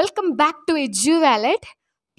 Welcome back to EduWallet.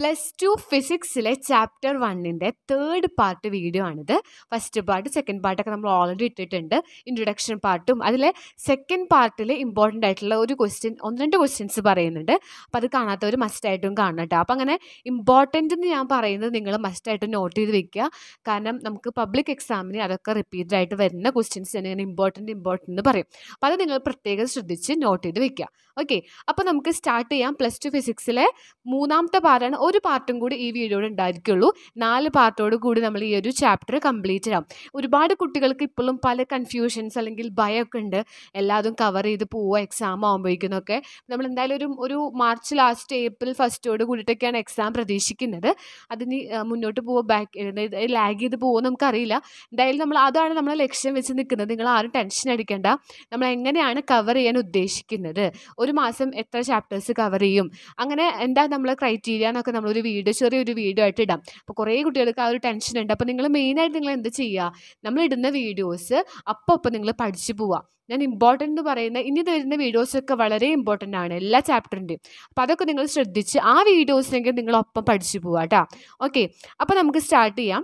Plus two ഫിസിക്സിലെ chapter വണ്ണിൻ്റെ third part video ആണിത് first part second പാർട്ടൊക്കെ നമ്മൾ ഓൾറെഡി ഇട്ടിട്ടുണ്ട് ഇൻട്രൊഡക്ഷൻ പാർട്ടും അതിലെ സെക്കൻഡ് പാർട്ടിൽ ഇമ്പോർട്ടൻ്റ് ആയിട്ടുള്ള ഒരു ക്വസ്റ്റ്യൻ ഒന്ന് രണ്ട് ക്വസ്റ്റ്യൻസ് പറയുന്നുണ്ട് അപ്പോൾ അത് കാണാത്തവർ മസ്റ്റായിട്ടും കാണണം കേട്ടോ അപ്പോൾ അങ്ങനെ ഇമ്പോർട്ടൻ്റ് എന്ന് ഞാൻ പറയുന്നത് നിങ്ങൾ മസ്റ്റായിട്ടും നോട്ട് ചെയ്ത് വെക്കുക കാരണം നമുക്ക് പബ്ലിക് എക്സാമിന് അതൊക്കെ റിപ്പീറ്റഡ് ആയിട്ട് വരുന്ന ക്വസ്റ്റ്യൻസ് തന്നെ ഇങ്ങനെ ഇമ്പോർട്ടൻ്റ് ഇമ്പോർട്ടൻ്റ് എന്ന് പറയും അപ്പോൾ അത് നിങ്ങൾ പ്രത്യേകം ശ്രദ്ധിച്ച് നോട്ട് ചെയ്ത് വെക്കുക ഓക്കെ അപ്പോൾ നമുക്ക് സ്റ്റാർട്ട് ചെയ്യാം പ്ലസ് ടു ഫിസിക്സിലെ മൂന്നാമത്തെ പാർട്ടാണ് ഒരു പാർട്ടും കൂടി ഈ വീഡിയോയിൽ ഉണ്ടായിരിക്കുള്ളൂ നാല് പാർട്ടോട് കൂടി നമ്മൾ ഈ ഒരു ചാപ്റ്റർ കംപ്ലീറ്റ് ചെയ്യാം ഒരുപാട് കുട്ടികൾക്ക് ഇപ്പോഴും പല കൺഫ്യൂഷൻസ് അല്ലെങ്കിൽ ഭയമൊക്കെ ഉണ്ട് എല്ലാതും കവർ ചെയ്ത് പോവുക എക്സാം ആകുമ്പോഴേക്കുന്നൊക്കെ നമ്മൾ എന്തായാലും ഒരു ഒരു മാർച്ച് ലാസ്റ്റ് ഏപ്രിൽ ഫസ്റ്റോട് കൂടിയിട്ടൊക്കെയാണ് എക്സാം പ്രതീക്ഷിക്കുന്നത് അതിന് മുന്നോട്ട് പോവുക ബാക്ക് ലാഗ് ചെയ്ത് പോകുമോ നമുക്കറിയില്ല എന്തായാലും നമ്മൾ അതാണ് നമ്മൾ ലക്ഷ്യം വെച്ച് നിൽക്കുന്നത് നിങ്ങൾ ആരും ടെൻഷൻ അടിക്കേണ്ട നമ്മൾ എങ്ങനെയാണ് കവർ ചെയ്യാൻ ഉദ്ദേശിക്കുന്നത് ഒരു മാസം എത്ര ചാപ്റ്റേഴ്സ് കവർ ചെയ്യും അങ്ങനെ എന്താ നമ്മൾ ക്രൈറ്റീരിയ എന്നൊക്കെ നമ്മളൊരു വീഡിയോ ചെറിയൊരു വീഡിയോ ആയിട്ട് ഇടാം അപ്പോൾ കുറേ കുട്ടികൾക്ക് ആ ഒരു ടെൻഷൻ ഉണ്ട് അപ്പോൾ നിങ്ങൾ മെയിനായിട്ട് നിങ്ങൾ എന്ത് ചെയ്യുക നമ്മൾ ഇടുന്ന വീഡിയോസ് അപ്പോൾ അപ്പോൾ നിങ്ങൾ പഠിച്ചു പോവുക ഞാൻ ഇമ്പോർട്ടൻ്റ് എന്ന് പറയുന്ന ഇനി വരുന്ന വീഡിയോസൊക്കെ വളരെ ഇമ്പോർട്ടൻ്റ് ആണ് എല്ലാ ചാപ്റ്ററിൻ്റെയും അപ്പോൾ അതൊക്കെ നിങ്ങൾ ശ്രദ്ധിച്ച് ആ വീഡിയോസിനെങ്കിൽ നിങ്ങളൊപ്പം പഠിച്ചു പോവുക കേട്ടോ ഓക്കെ അപ്പോൾ നമുക്ക് സ്റ്റാർട്ട് ചെയ്യാം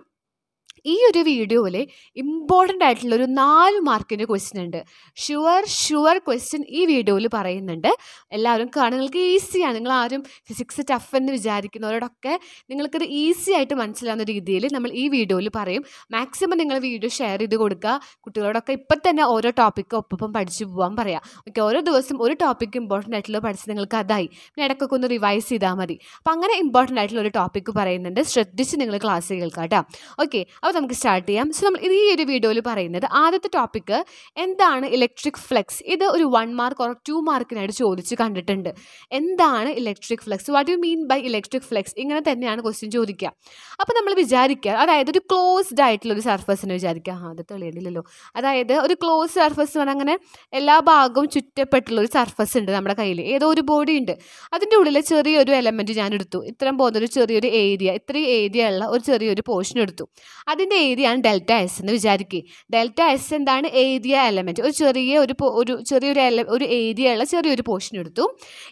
ഈ ഒരു വീഡിയോയിൽ ഇമ്പോർട്ടൻ്റ് ആയിട്ടുള്ള ഒരു നാല് മാർക്കിൻ്റെ ക്വസ്റ്റ്യൻ ഉണ്ട് ഷുവർ ഷുവർ ക്വസ്റ്റ്യൻ ഈ വീഡിയോയിൽ പറയുന്നുണ്ട് എല്ലാവരും കാണാൻ നിങ്ങൾക്ക് ഈസിയാണ് നിങ്ങൾ ആരും ഫിസിക്സ് ടഫ് എന്ന് വിചാരിക്കുന്നവരോടൊക്കെ നിങ്ങൾക്കത് ഈസി ആയിട്ട് മനസ്സിലാവുന്ന രീതിയിൽ നമ്മൾ ഈ വീഡിയോയിൽ പറയും മാക്സിമം നിങ്ങൾ വീഡിയോ ഷെയർ ചെയ്ത് കൊടുക്കുക കുട്ടികളോടൊക്കെ ഇപ്പം തന്നെ ഓരോ ടോപ്പിക്ക് ഒപ്പം പഠിച്ചു പോകാൻ പറയാം ഓക്കെ ഓരോ ദിവസം ഒരു ടോപ്പിക്ക് ഇമ്പോർട്ടൻ്റ് ആയിട്ടുള്ള പഠിച്ച് നിങ്ങൾക്ക് അതായി പിന്നെ ഇടയ്ക്കൊക്കെ ഒന്ന് റിവൈസ് ചെയ്താൽ മതി അപ്പം അങ്ങനെ ഇമ്പോർട്ടൻ്റ് ആയിട്ടുള്ള ഒരു ടോപ്പിക്ക് പറയുന്നുണ്ട് ശ്രദ്ധിച്ച് നിങ്ങൾ ക്ലാസ് കേൾക്കാം കേട്ടോ ഓക്കെ അപ്പോൾ നമുക്ക് സ്റ്റാർട്ട് ചെയ്യാം സോ നമ്മൾ ഈ ഒരു വീഡിയോയിൽ പറയുന്നത് ആദ്യത്തെ ടോപ്പിക്ക് എന്താണ് ഇലക്ട്രിക് ഫ്ലെക്സ് ഇത് ഒരു വൺ മാർക്ക് ഓർ ടു മാർക്കിനായിട്ട് ചോദിച്ച് കണ്ടിട്ടുണ്ട് എന്താണ് electric flux what you mean by electric flux ഇങ്ങനെ തന്നെയാണ് ക്വസ്റ്റ്യൻ ചോദിക്കുക അപ്പോൾ നമ്മൾ വിചാരിക്കുക അതായത് ഒരു ക്ലോസ്ഡ് ആയിട്ടുള്ള ഒരു സർഫസിനെ വിചാരിക്കുക ആ അത് തെളിയണില്ലല്ലോ അതായത് ഒരു ക്ലോസ് സർഫസ് എന്ന് പറഞ്ഞാൽ അങ്ങനെ എല്ലാ ഭാഗവും ചുറ്റപ്പെട്ടുള്ള ഒരു സർഫസ് ഉണ്ട് നമ്മുടെ കയ്യിൽ ഏതോ ഒരു ബോഡി ഉണ്ട് അതിൻ്റെ ഉള്ളിലെ ചെറിയൊരു എലമെൻറ്റ് ഞാൻ എടുത്തു ഇത്രയും ഒരു ചെറിയൊരു ഏരിയ ഇത്രയും ഏരിയ ഉള്ള ഒരു ചെറിയൊരു പോർഷൻ എടുത്തു അതിൻ്റെ ഏരിയ ആണ് ഡെൽറ്റ എസ് എന്ന് വിചാരിക്കുക ഡെൽറ്റ എസ് എന്താണ് ഏരിയ എലമെൻറ്റ് ഒരു ചെറിയ ഒരു ഒരു ചെറിയൊരു എല ഒരു ഏരിയ ഉള്ള ചെറിയൊരു പോർഷൻ എടുത്തു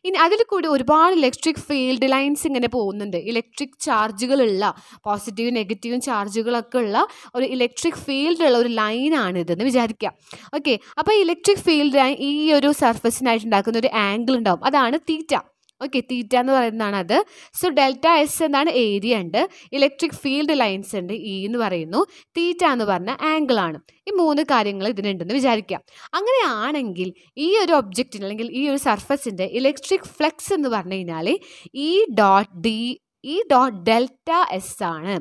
ഇനി അതിൽ കൂടി ഒരുപാട് ഇലക്ട്രിക് ഫീൽഡ് ലൈൻസ് ഇങ്ങനെ പോകുന്നുണ്ട് ഇലക്ട്രിക് ചാർജുകളുള്ള പോസിറ്റീവ് നെഗറ്റീവും ചാർജുകളൊക്കെ ഉള്ള ഒരു ഇലക്ട്രിക് ഫീൽഡ് ഉള്ള ഒരു ലൈനാണ് ഇതെന്ന് വിചാരിക്കുക ഓക്കെ അപ്പോൾ ഇലക്ട്രിക് ഫീൽഡ് ലൈൻ ഈ ഒരു സർഫസിനായിട്ട് ഉണ്ടാക്കുന്ന ഒരു ആംഗിൾ ഉണ്ടാവും അതാണ് തീറ്റ ഓക്കെ തീറ്റ എന്ന് പറയുന്നതാണ് അത് സോ ഡെൽറ്റ എസ് എന്നാണ് ഏരിയ ഉണ്ട് ഇലക്ട്രിക് ഫീൽഡ് ലൈൻസ് ഉണ്ട് ഇ e എന്ന് പറയുന്നു തീറ്റ എന്ന് പറഞ്ഞ ആംഗിൾ ആണ് ഈ മൂന്ന് കാര്യങ്ങൾ ഇതിനുണ്ടെന്ന് വിചാരിക്കാം അങ്ങനെയാണെങ്കിൽ ഈ ഒരു ഒബ്ജക്റ്റിന് അല്ലെങ്കിൽ ഈ ഒരു സർഫസിൻ്റെ ഇലക്ട്രിക് ഫ്ലക്സ് എന്ന് പറഞ്ഞു കഴിഞ്ഞാൽ E dot D e E dot delta S ആണ്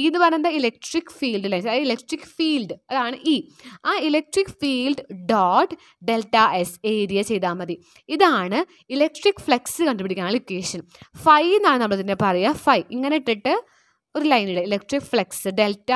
ഇ e എന്ന് പറയുന്നത് ഇലക്ട്രിക് ഫീൽഡ് അതായത് ഇലക്ട്രിക് ഫീൽഡ് അതാണ് ഇ e. ആ electric field dot delta S area ചെയ്താൽ മതി ഇതാണ് ഇലക്ട്രിക് ഫ്ലെക്സ് കണ്ടുപിടിക്കാനുള്ള ഇക്വേഷൻ ഫൈ എന്നാണ് നമ്മൾ ഇതിനെ പറയുക ഫൈ ഇങ്ങനെ ഇട്ടിട്ട് ഒരു ലൈനിടുക ഇലക്ട്രിക് ഫ്ലെക്സ് ഡെൽറ്റ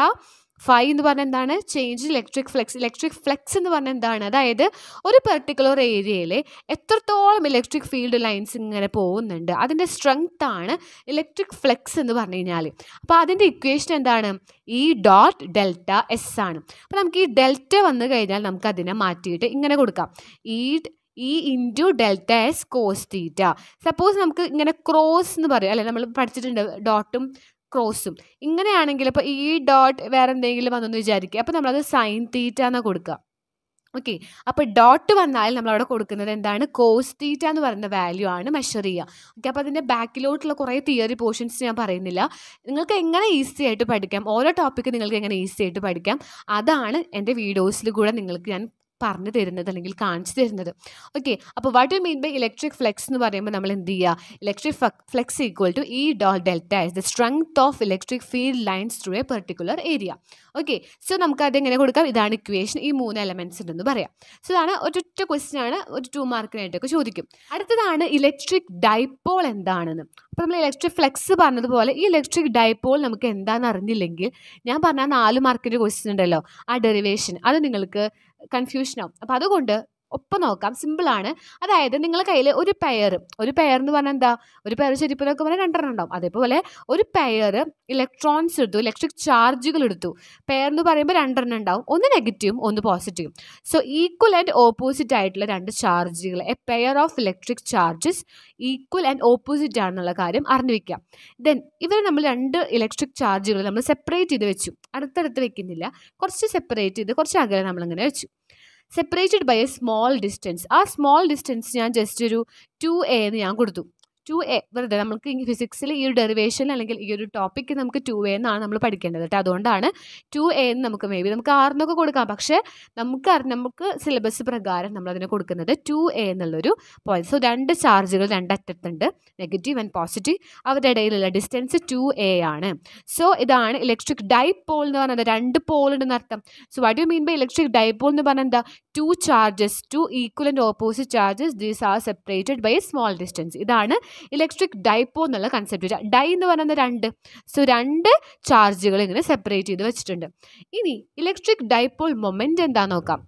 ഫൈ എന്ന് പറഞ്ഞാൽ എന്താണ് change electric flux electric flux എന്ന് പറഞ്ഞാൽ എന്താണ് അതായത് ഒരു പെർട്ടിക്കുലർ ഏരിയയിൽ എത്രത്തോളം ഇലക്ട്രിക് ഫീൽഡ് ലൈൻസ് ഇങ്ങനെ പോകുന്നുണ്ട് അതിൻ്റെ സ്ട്രെങ്ത് ആണ് ഇലക്ട്രിക് ഫ്ലെക്സ് എന്ന് പറഞ്ഞു കഴിഞ്ഞാൽ അപ്പോൾ അതിൻ്റെ ഇക്വേഷൻ എന്താണ് ഈ ഡോട്ട് ഡെൽറ്റ എസ് ആണ് അപ്പോൾ നമുക്ക് ഈ ഡെൽറ്റ വന്നു കഴിഞ്ഞാൽ നമുക്ക് അതിനെ മാറ്റിയിട്ട് ഇങ്ങനെ കൊടുക്കാം ഈ E into delta S cos theta suppose നമുക്ക് ഇങ്ങനെ ക്രോസ് എന്ന് പറയും അല്ലെ നമ്മൾ പഠിച്ചിട്ടുണ്ട് ഡോട്ടും ക്രോസും ഇങ്ങനെയാണെങ്കിൽ ഇപ്പോൾ ഈ ഡോട്ട് വേറെ എന്തെങ്കിലും വന്നെന്ന് വിചാരിക്കുക അപ്പോൾ നമ്മളത് സൈൻ തീറ്റ എന്നാണ് കൊടുക്കുക ഓക്കെ അപ്പോൾ ഡോട്ട് വന്നാൽ നമ്മളവിടെ കൊടുക്കുന്നത് എന്താണ് കോസ് തീറ്റ എന്ന് പറയുന്ന വാല്യൂ ആണ് മെഷർ ചെയ്യുക ഓക്കെ അപ്പോൾ അതിൻ്റെ ബാക്കിലോട്ടുള്ള കുറേ തിയറി പോർഷൻസ് ഞാൻ പറയുന്നില്ല നിങ്ങൾക്ക് എങ്ങനെ ഈസി ആയിട്ട് പഠിക്കാം ഓരോ ടോപ്പിക്ക് നിങ്ങൾക്ക് എങ്ങനെ ഈസി ആയിട്ട് പഠിക്കാം അതാണ് എൻ്റെ വീഡിയോസിൽ കൂടെ നിങ്ങൾക്ക് ഞാൻ പറഞ്ഞു തരുന്നത് അല്ലെങ്കിൽ കാണിച്ചു തരുന്നത് ഓക്കെ അപ്പോൾ what you mean by electric flux എന്ന് പറയുമ്പോൾ നമ്മൾ എന്ത് ചെയ്യുക electric flux equal to E dot delta S the strength of electric field lines through a particular area okay so നമുക്ക് എങ്ങനെ കൊടുക്കാം ഇതാണ് ഇക്വേഷൻ ഈ മൂന്ന് എലമെൻസ് ഉണ്ടെന്ന് പറയാം സോ ഇതാണ് ഒറ്റ ക്വസ്റ്റ്യൻ ആണ് ഒരു ടു മാർക്കിനായിട്ടൊക്കെ ചോദിക്കും അടുത്തതാണ് ഇലക്ട്രിക് ഡൈപ്പോൾ എന്താണെന്ന് അപ്പോൾ നമ്മൾ ഇലക്ട്രിക് ഫ്ലെക്സ് പറഞ്ഞതുപോലെ ഈ ഇലക്ട്രിക് ഡൈപ്പോൾ നമുക്ക് എന്താണെന്ന് അറിഞ്ഞില്ലെങ്കിൽ ഞാൻ പറഞ്ഞ നാല് മാർക്കിൻ്റെ ക്വസ്റ്റ്യൻ ഉണ്ടല്ലോ ആ ഡെറിവേഷൻ അത് നിങ്ങൾക്ക് കൺഫ്യൂഷനാവും അപ്പം അതുകൊണ്ട് ഒപ്പം നോക്കാം സിമ്പിളാണ് അതായത് നിങ്ങളുടെ കയ്യിൽ ഒരു പെയർ ഒരു പെയർ എന്ന് പറഞ്ഞാൽ എന്താ ഒരു പെയർ ചെരിപ്പിനൊക്കെ പറഞ്ഞാൽ രണ്ടെണ്ണം ഉണ്ടാവും അതേപോലെ ഒരു പെയർ ഇലക്ട്രോൺസ് എടുത്തു ഇലക്ട്രിക് ചാർജുകൾ എടുത്തു പെയർ എന്ന് പറയുമ്പോൾ രണ്ടെണ്ണം ഉണ്ടാവും ഒന്ന് നെഗറ്റീവും ഒന്ന് പോസിറ്റീവും സോ ഈക്വൽ ആൻഡ് ഓപ്പോസിറ്റ് ആയിട്ടുള്ള രണ്ട് ചാർജുകൾ a pair of electric charges equal and opposite ആണെന്നുള്ള കാര്യം അറിഞ്ഞു വയ്ക്കാം ദെൻ ഇവരെ നമ്മൾ രണ്ട് ഇലക്ട്രിക് ചാർജുകൾ നമ്മൾ സെപ്പറേറ്റ് ചെയ്ത് വെച്ചു അടുത്തടുത്ത് വെക്കുന്നില്ല കുറച്ച് സെപ്പറേറ്റ് ചെയ്ത് കുറച്ച് അകലെ നമ്മളിങ്ങനെ വെച്ചു separated by a small distance ആ സ്മോൾ ഡിസ്റ്റൻസ് ഞാൻ ജസ്റ്റ് ഒരു ടു എന്ന് ഞാൻ കൊടുത്തു ടു എ വെറുതെ നമുക്ക് ഫിസിക്സിൽ ഈ ഒരു ഡെറിവേഷൻ അല്ലെങ്കിൽ ഈ ഒരു ടോപ്പിക്ക് നമുക്ക് ടു എ എന്നാണ് നമ്മൾ പഠിക്കേണ്ടത് കേട്ടോ അതുകൊണ്ടാണ് ടു എ എന്ന് നമുക്ക് മേ ബി നമുക്ക് ആറിനൊക്കെ കൊടുക്കാം പക്ഷേ നമുക്ക് നമുക്ക് സിലബസ് പ്രകാരം നമ്മളതിനെ കൊടുക്കുന്നത് ടു എ എന്നുള്ളൊരു പോയിന്റ് സോ രണ്ട് ചാർജുകൾ രണ്ട് അറ്റത്തുണ്ട് നെഗറ്റീവ് ആൻഡ് പോസിറ്റീവ് അവരുടെ ഇടയിലുള്ള ഡിസ്റ്റൻസ് ടു എ ആണ് സോ ഇതാണ് ഇലക്ട്രിക് ഡൈപോൾ എന്ന് പറയുന്നത് രണ്ട് പോൾ ഉണ്ടെന്ന് അർത്ഥം so what you mean by electric dipole എന്ന് പറഞ്ഞാൽ എന്താ two charges two equal and opposite charges these are separated by small distance ഇതാണ് ഇലക്ട്രിക് ഡൈപ്പോ എന്നുള്ള കൺസെപ്റ്റ് വരിക ഡൈ എന്ന് പറയുന്നത് രണ്ട് സോ രണ്ട് ചാർജുകൾ ഇങ്ങനെ സെപ്പറേറ്റ് ചെയ്ത് വെച്ചിട്ടുണ്ട് ഇനി ഇലക്ട്രിക് ഡൈപ്പോൾ മൊമെൻറ്റ് എന്താ നോക്കാം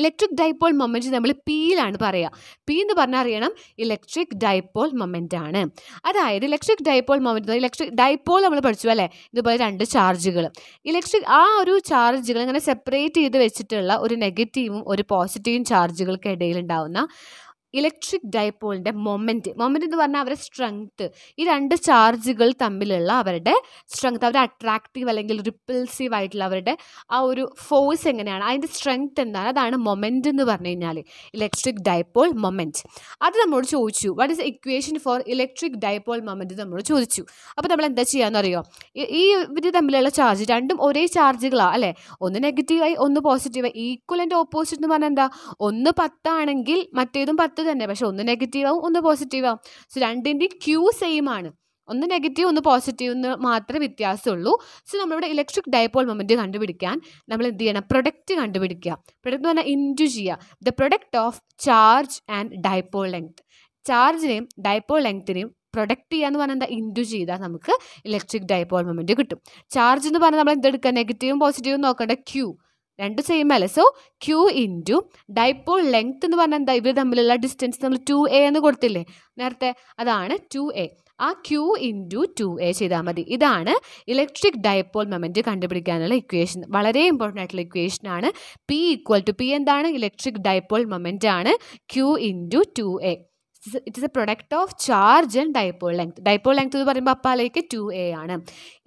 ഇലക്ട്രിക് ഡൈപ്പോൾ മൊമെൻറ്റ് നമ്മൾ പിയിലാണ് പറയുക പി എന്ന് പറഞ്ഞാൽ അറിയണം ഇലക്ട്രിക് ഡൈപ്പോൾ മൊമെൻ്റ് ആണ് അതായത് electric dipole moment electric dipole നമ്മൾ പഠിച്ചു അല്ലേ ഇതുപോലെ രണ്ട് ചാർജുകൾ ഇലക്ട്രിക് ആ ഒരു ചാർജുകൾ ഇങ്ങനെ സെപ്പറേറ്റ് ചെയ്ത് വെച്ചിട്ടുള്ള ഒരു നെഗറ്റീവും ഒരു പോസിറ്റീവും ചാർജുകൾക്ക് ഉണ്ടാകുന്ന ഇലക്ട്രിക് ഡൈപോളിൻ്റെ മൊമെൻറ്റ് മൊമെൻറ്റ് എന്ന് പറഞ്ഞാൽ അവരുടെ സ്ട്രെങ്ത്ത് ഈ രണ്ട് ചാർജുകൾ തമ്മിലുള്ള അവരുടെ സ്ട്രെങ്ത്ത് അവരുടെ അട്രാക്റ്റീവ് അല്ലെങ്കിൽ റിപ്പൾസീവ് ആയിട്ടുള്ള അവരുടെ ആ ഒരു ഫോഴ്സ് എങ്ങനെയാണ് അതിൻ്റെ സ്ട്രെങ്ത്ത് എന്താണ് അതാണ് മൊമെൻറ്റ് എന്ന് പറഞ്ഞു കഴിഞ്ഞാൽ ഇലക്ട്രിക് ഡൈപോൾ മൊമെൻറ്റ് അത് നമ്മളോട് ചോദിച്ചു what is equation for electric dipole moment നമ്മളോട് ചോദിച്ചു അപ്പോൾ നമ്മൾ എന്താ ചെയ്യാന്ന് അറിയോ ഈ ഇവര് തമ്മിലുള്ള ചാർജ് രണ്ടും ഒരേ ചാർജുകളാണ് അല്ലേ ഒന്ന് നെഗറ്റീവായി ഒന്ന് പോസിറ്റീവായി ഈക്വൽ ആൻഡ് ഓപ്പോസിറ്റ് എന്ന് പറഞ്ഞാൽ എന്താ ഒന്ന് പത്താണെങ്കിൽ മറ്റേതും പത്ത് തന്നെ പക്ഷെ ഒന്ന് നെഗറ്റീവാവും ഒന്ന് പോസിറ്റീവാവും സോ രണ്ടിൻ്റെയും ക്യൂ സെയിം ആണ് ഒന്ന് നെഗറ്റീവ് ഒന്ന് പോസിറ്റീവ് എന്ന് മാത്രമേ വ്യത്യാസമുള്ളൂ സോ നമ്മളിവിടെ ഇലക്ട്രിക് ഡൈപോൾ മൊമെൻറ്റ് കണ്ടുപിടിക്കാൻ നമ്മൾ എന്ത് ചെയ്യണം പ്രൊഡക്റ്റ് കണ്ടുപിടിക്കുക പ്രൊഡക്റ്റ് എന്ന് പറഞ്ഞാൽ ഇൻറ്റു ചെയ്യുക the product of charge and dipole length ചാർജിനെയും ഡൈപോൾ ലെങ്ത്തിനെയും പ്രൊഡക്റ്റ് ചെയ്യുക എന്ന് പറഞ്ഞാൽ എന്താ ഇൻറ്റു ചെയ്താൽ നമുക്ക് ഇലക്ട്രിക് ഡൈപോൾ മൊമെൻറ്റ് കിട്ടും ചാർജ് എന്ന് പറഞ്ഞാൽ നമ്മൾ എന്തെടുക്കുക നെഗറ്റീവും പോസിറ്റീവും നോക്കേണ്ട ക്യൂ രണ്ട് സെയിം അല്ലേ so Q into dipole length എന്ന് പറഞ്ഞാൽ എന്താ ഇവർ തമ്മിലുള്ള ഡിസ്റ്റൻസ് നമ്മൾ ടു എ എന്ന് കൊടുത്തില്ലേ നേരത്തെ അതാണ് ടു എ ആ ക്യൂ ഇൻറ്റു ടു എ ചെയ്താൽ മതി ഇതാണ് ഇലക്ട്രിക് ഡൈപോൾ മെമെൻറ്റ് കണ്ടുപിടിക്കാനുള്ള ഇക്വേഷൻ വളരെ ഇമ്പോർട്ടൻ്റ് ആയിട്ടുള്ള ഇക്വേഷൻ ആണ് പി ഈക്വൽ ടു പി എന്താണ് ഇലക്ട്രിക് ഡൈപോൾ മൊമെൻ്റ് ആണ് Q into two A it is a product of charge and dipole length dipole length എന്ന് പറയുമ്പോൾ അപ്പാലേക്ക് ടു എ ആണ്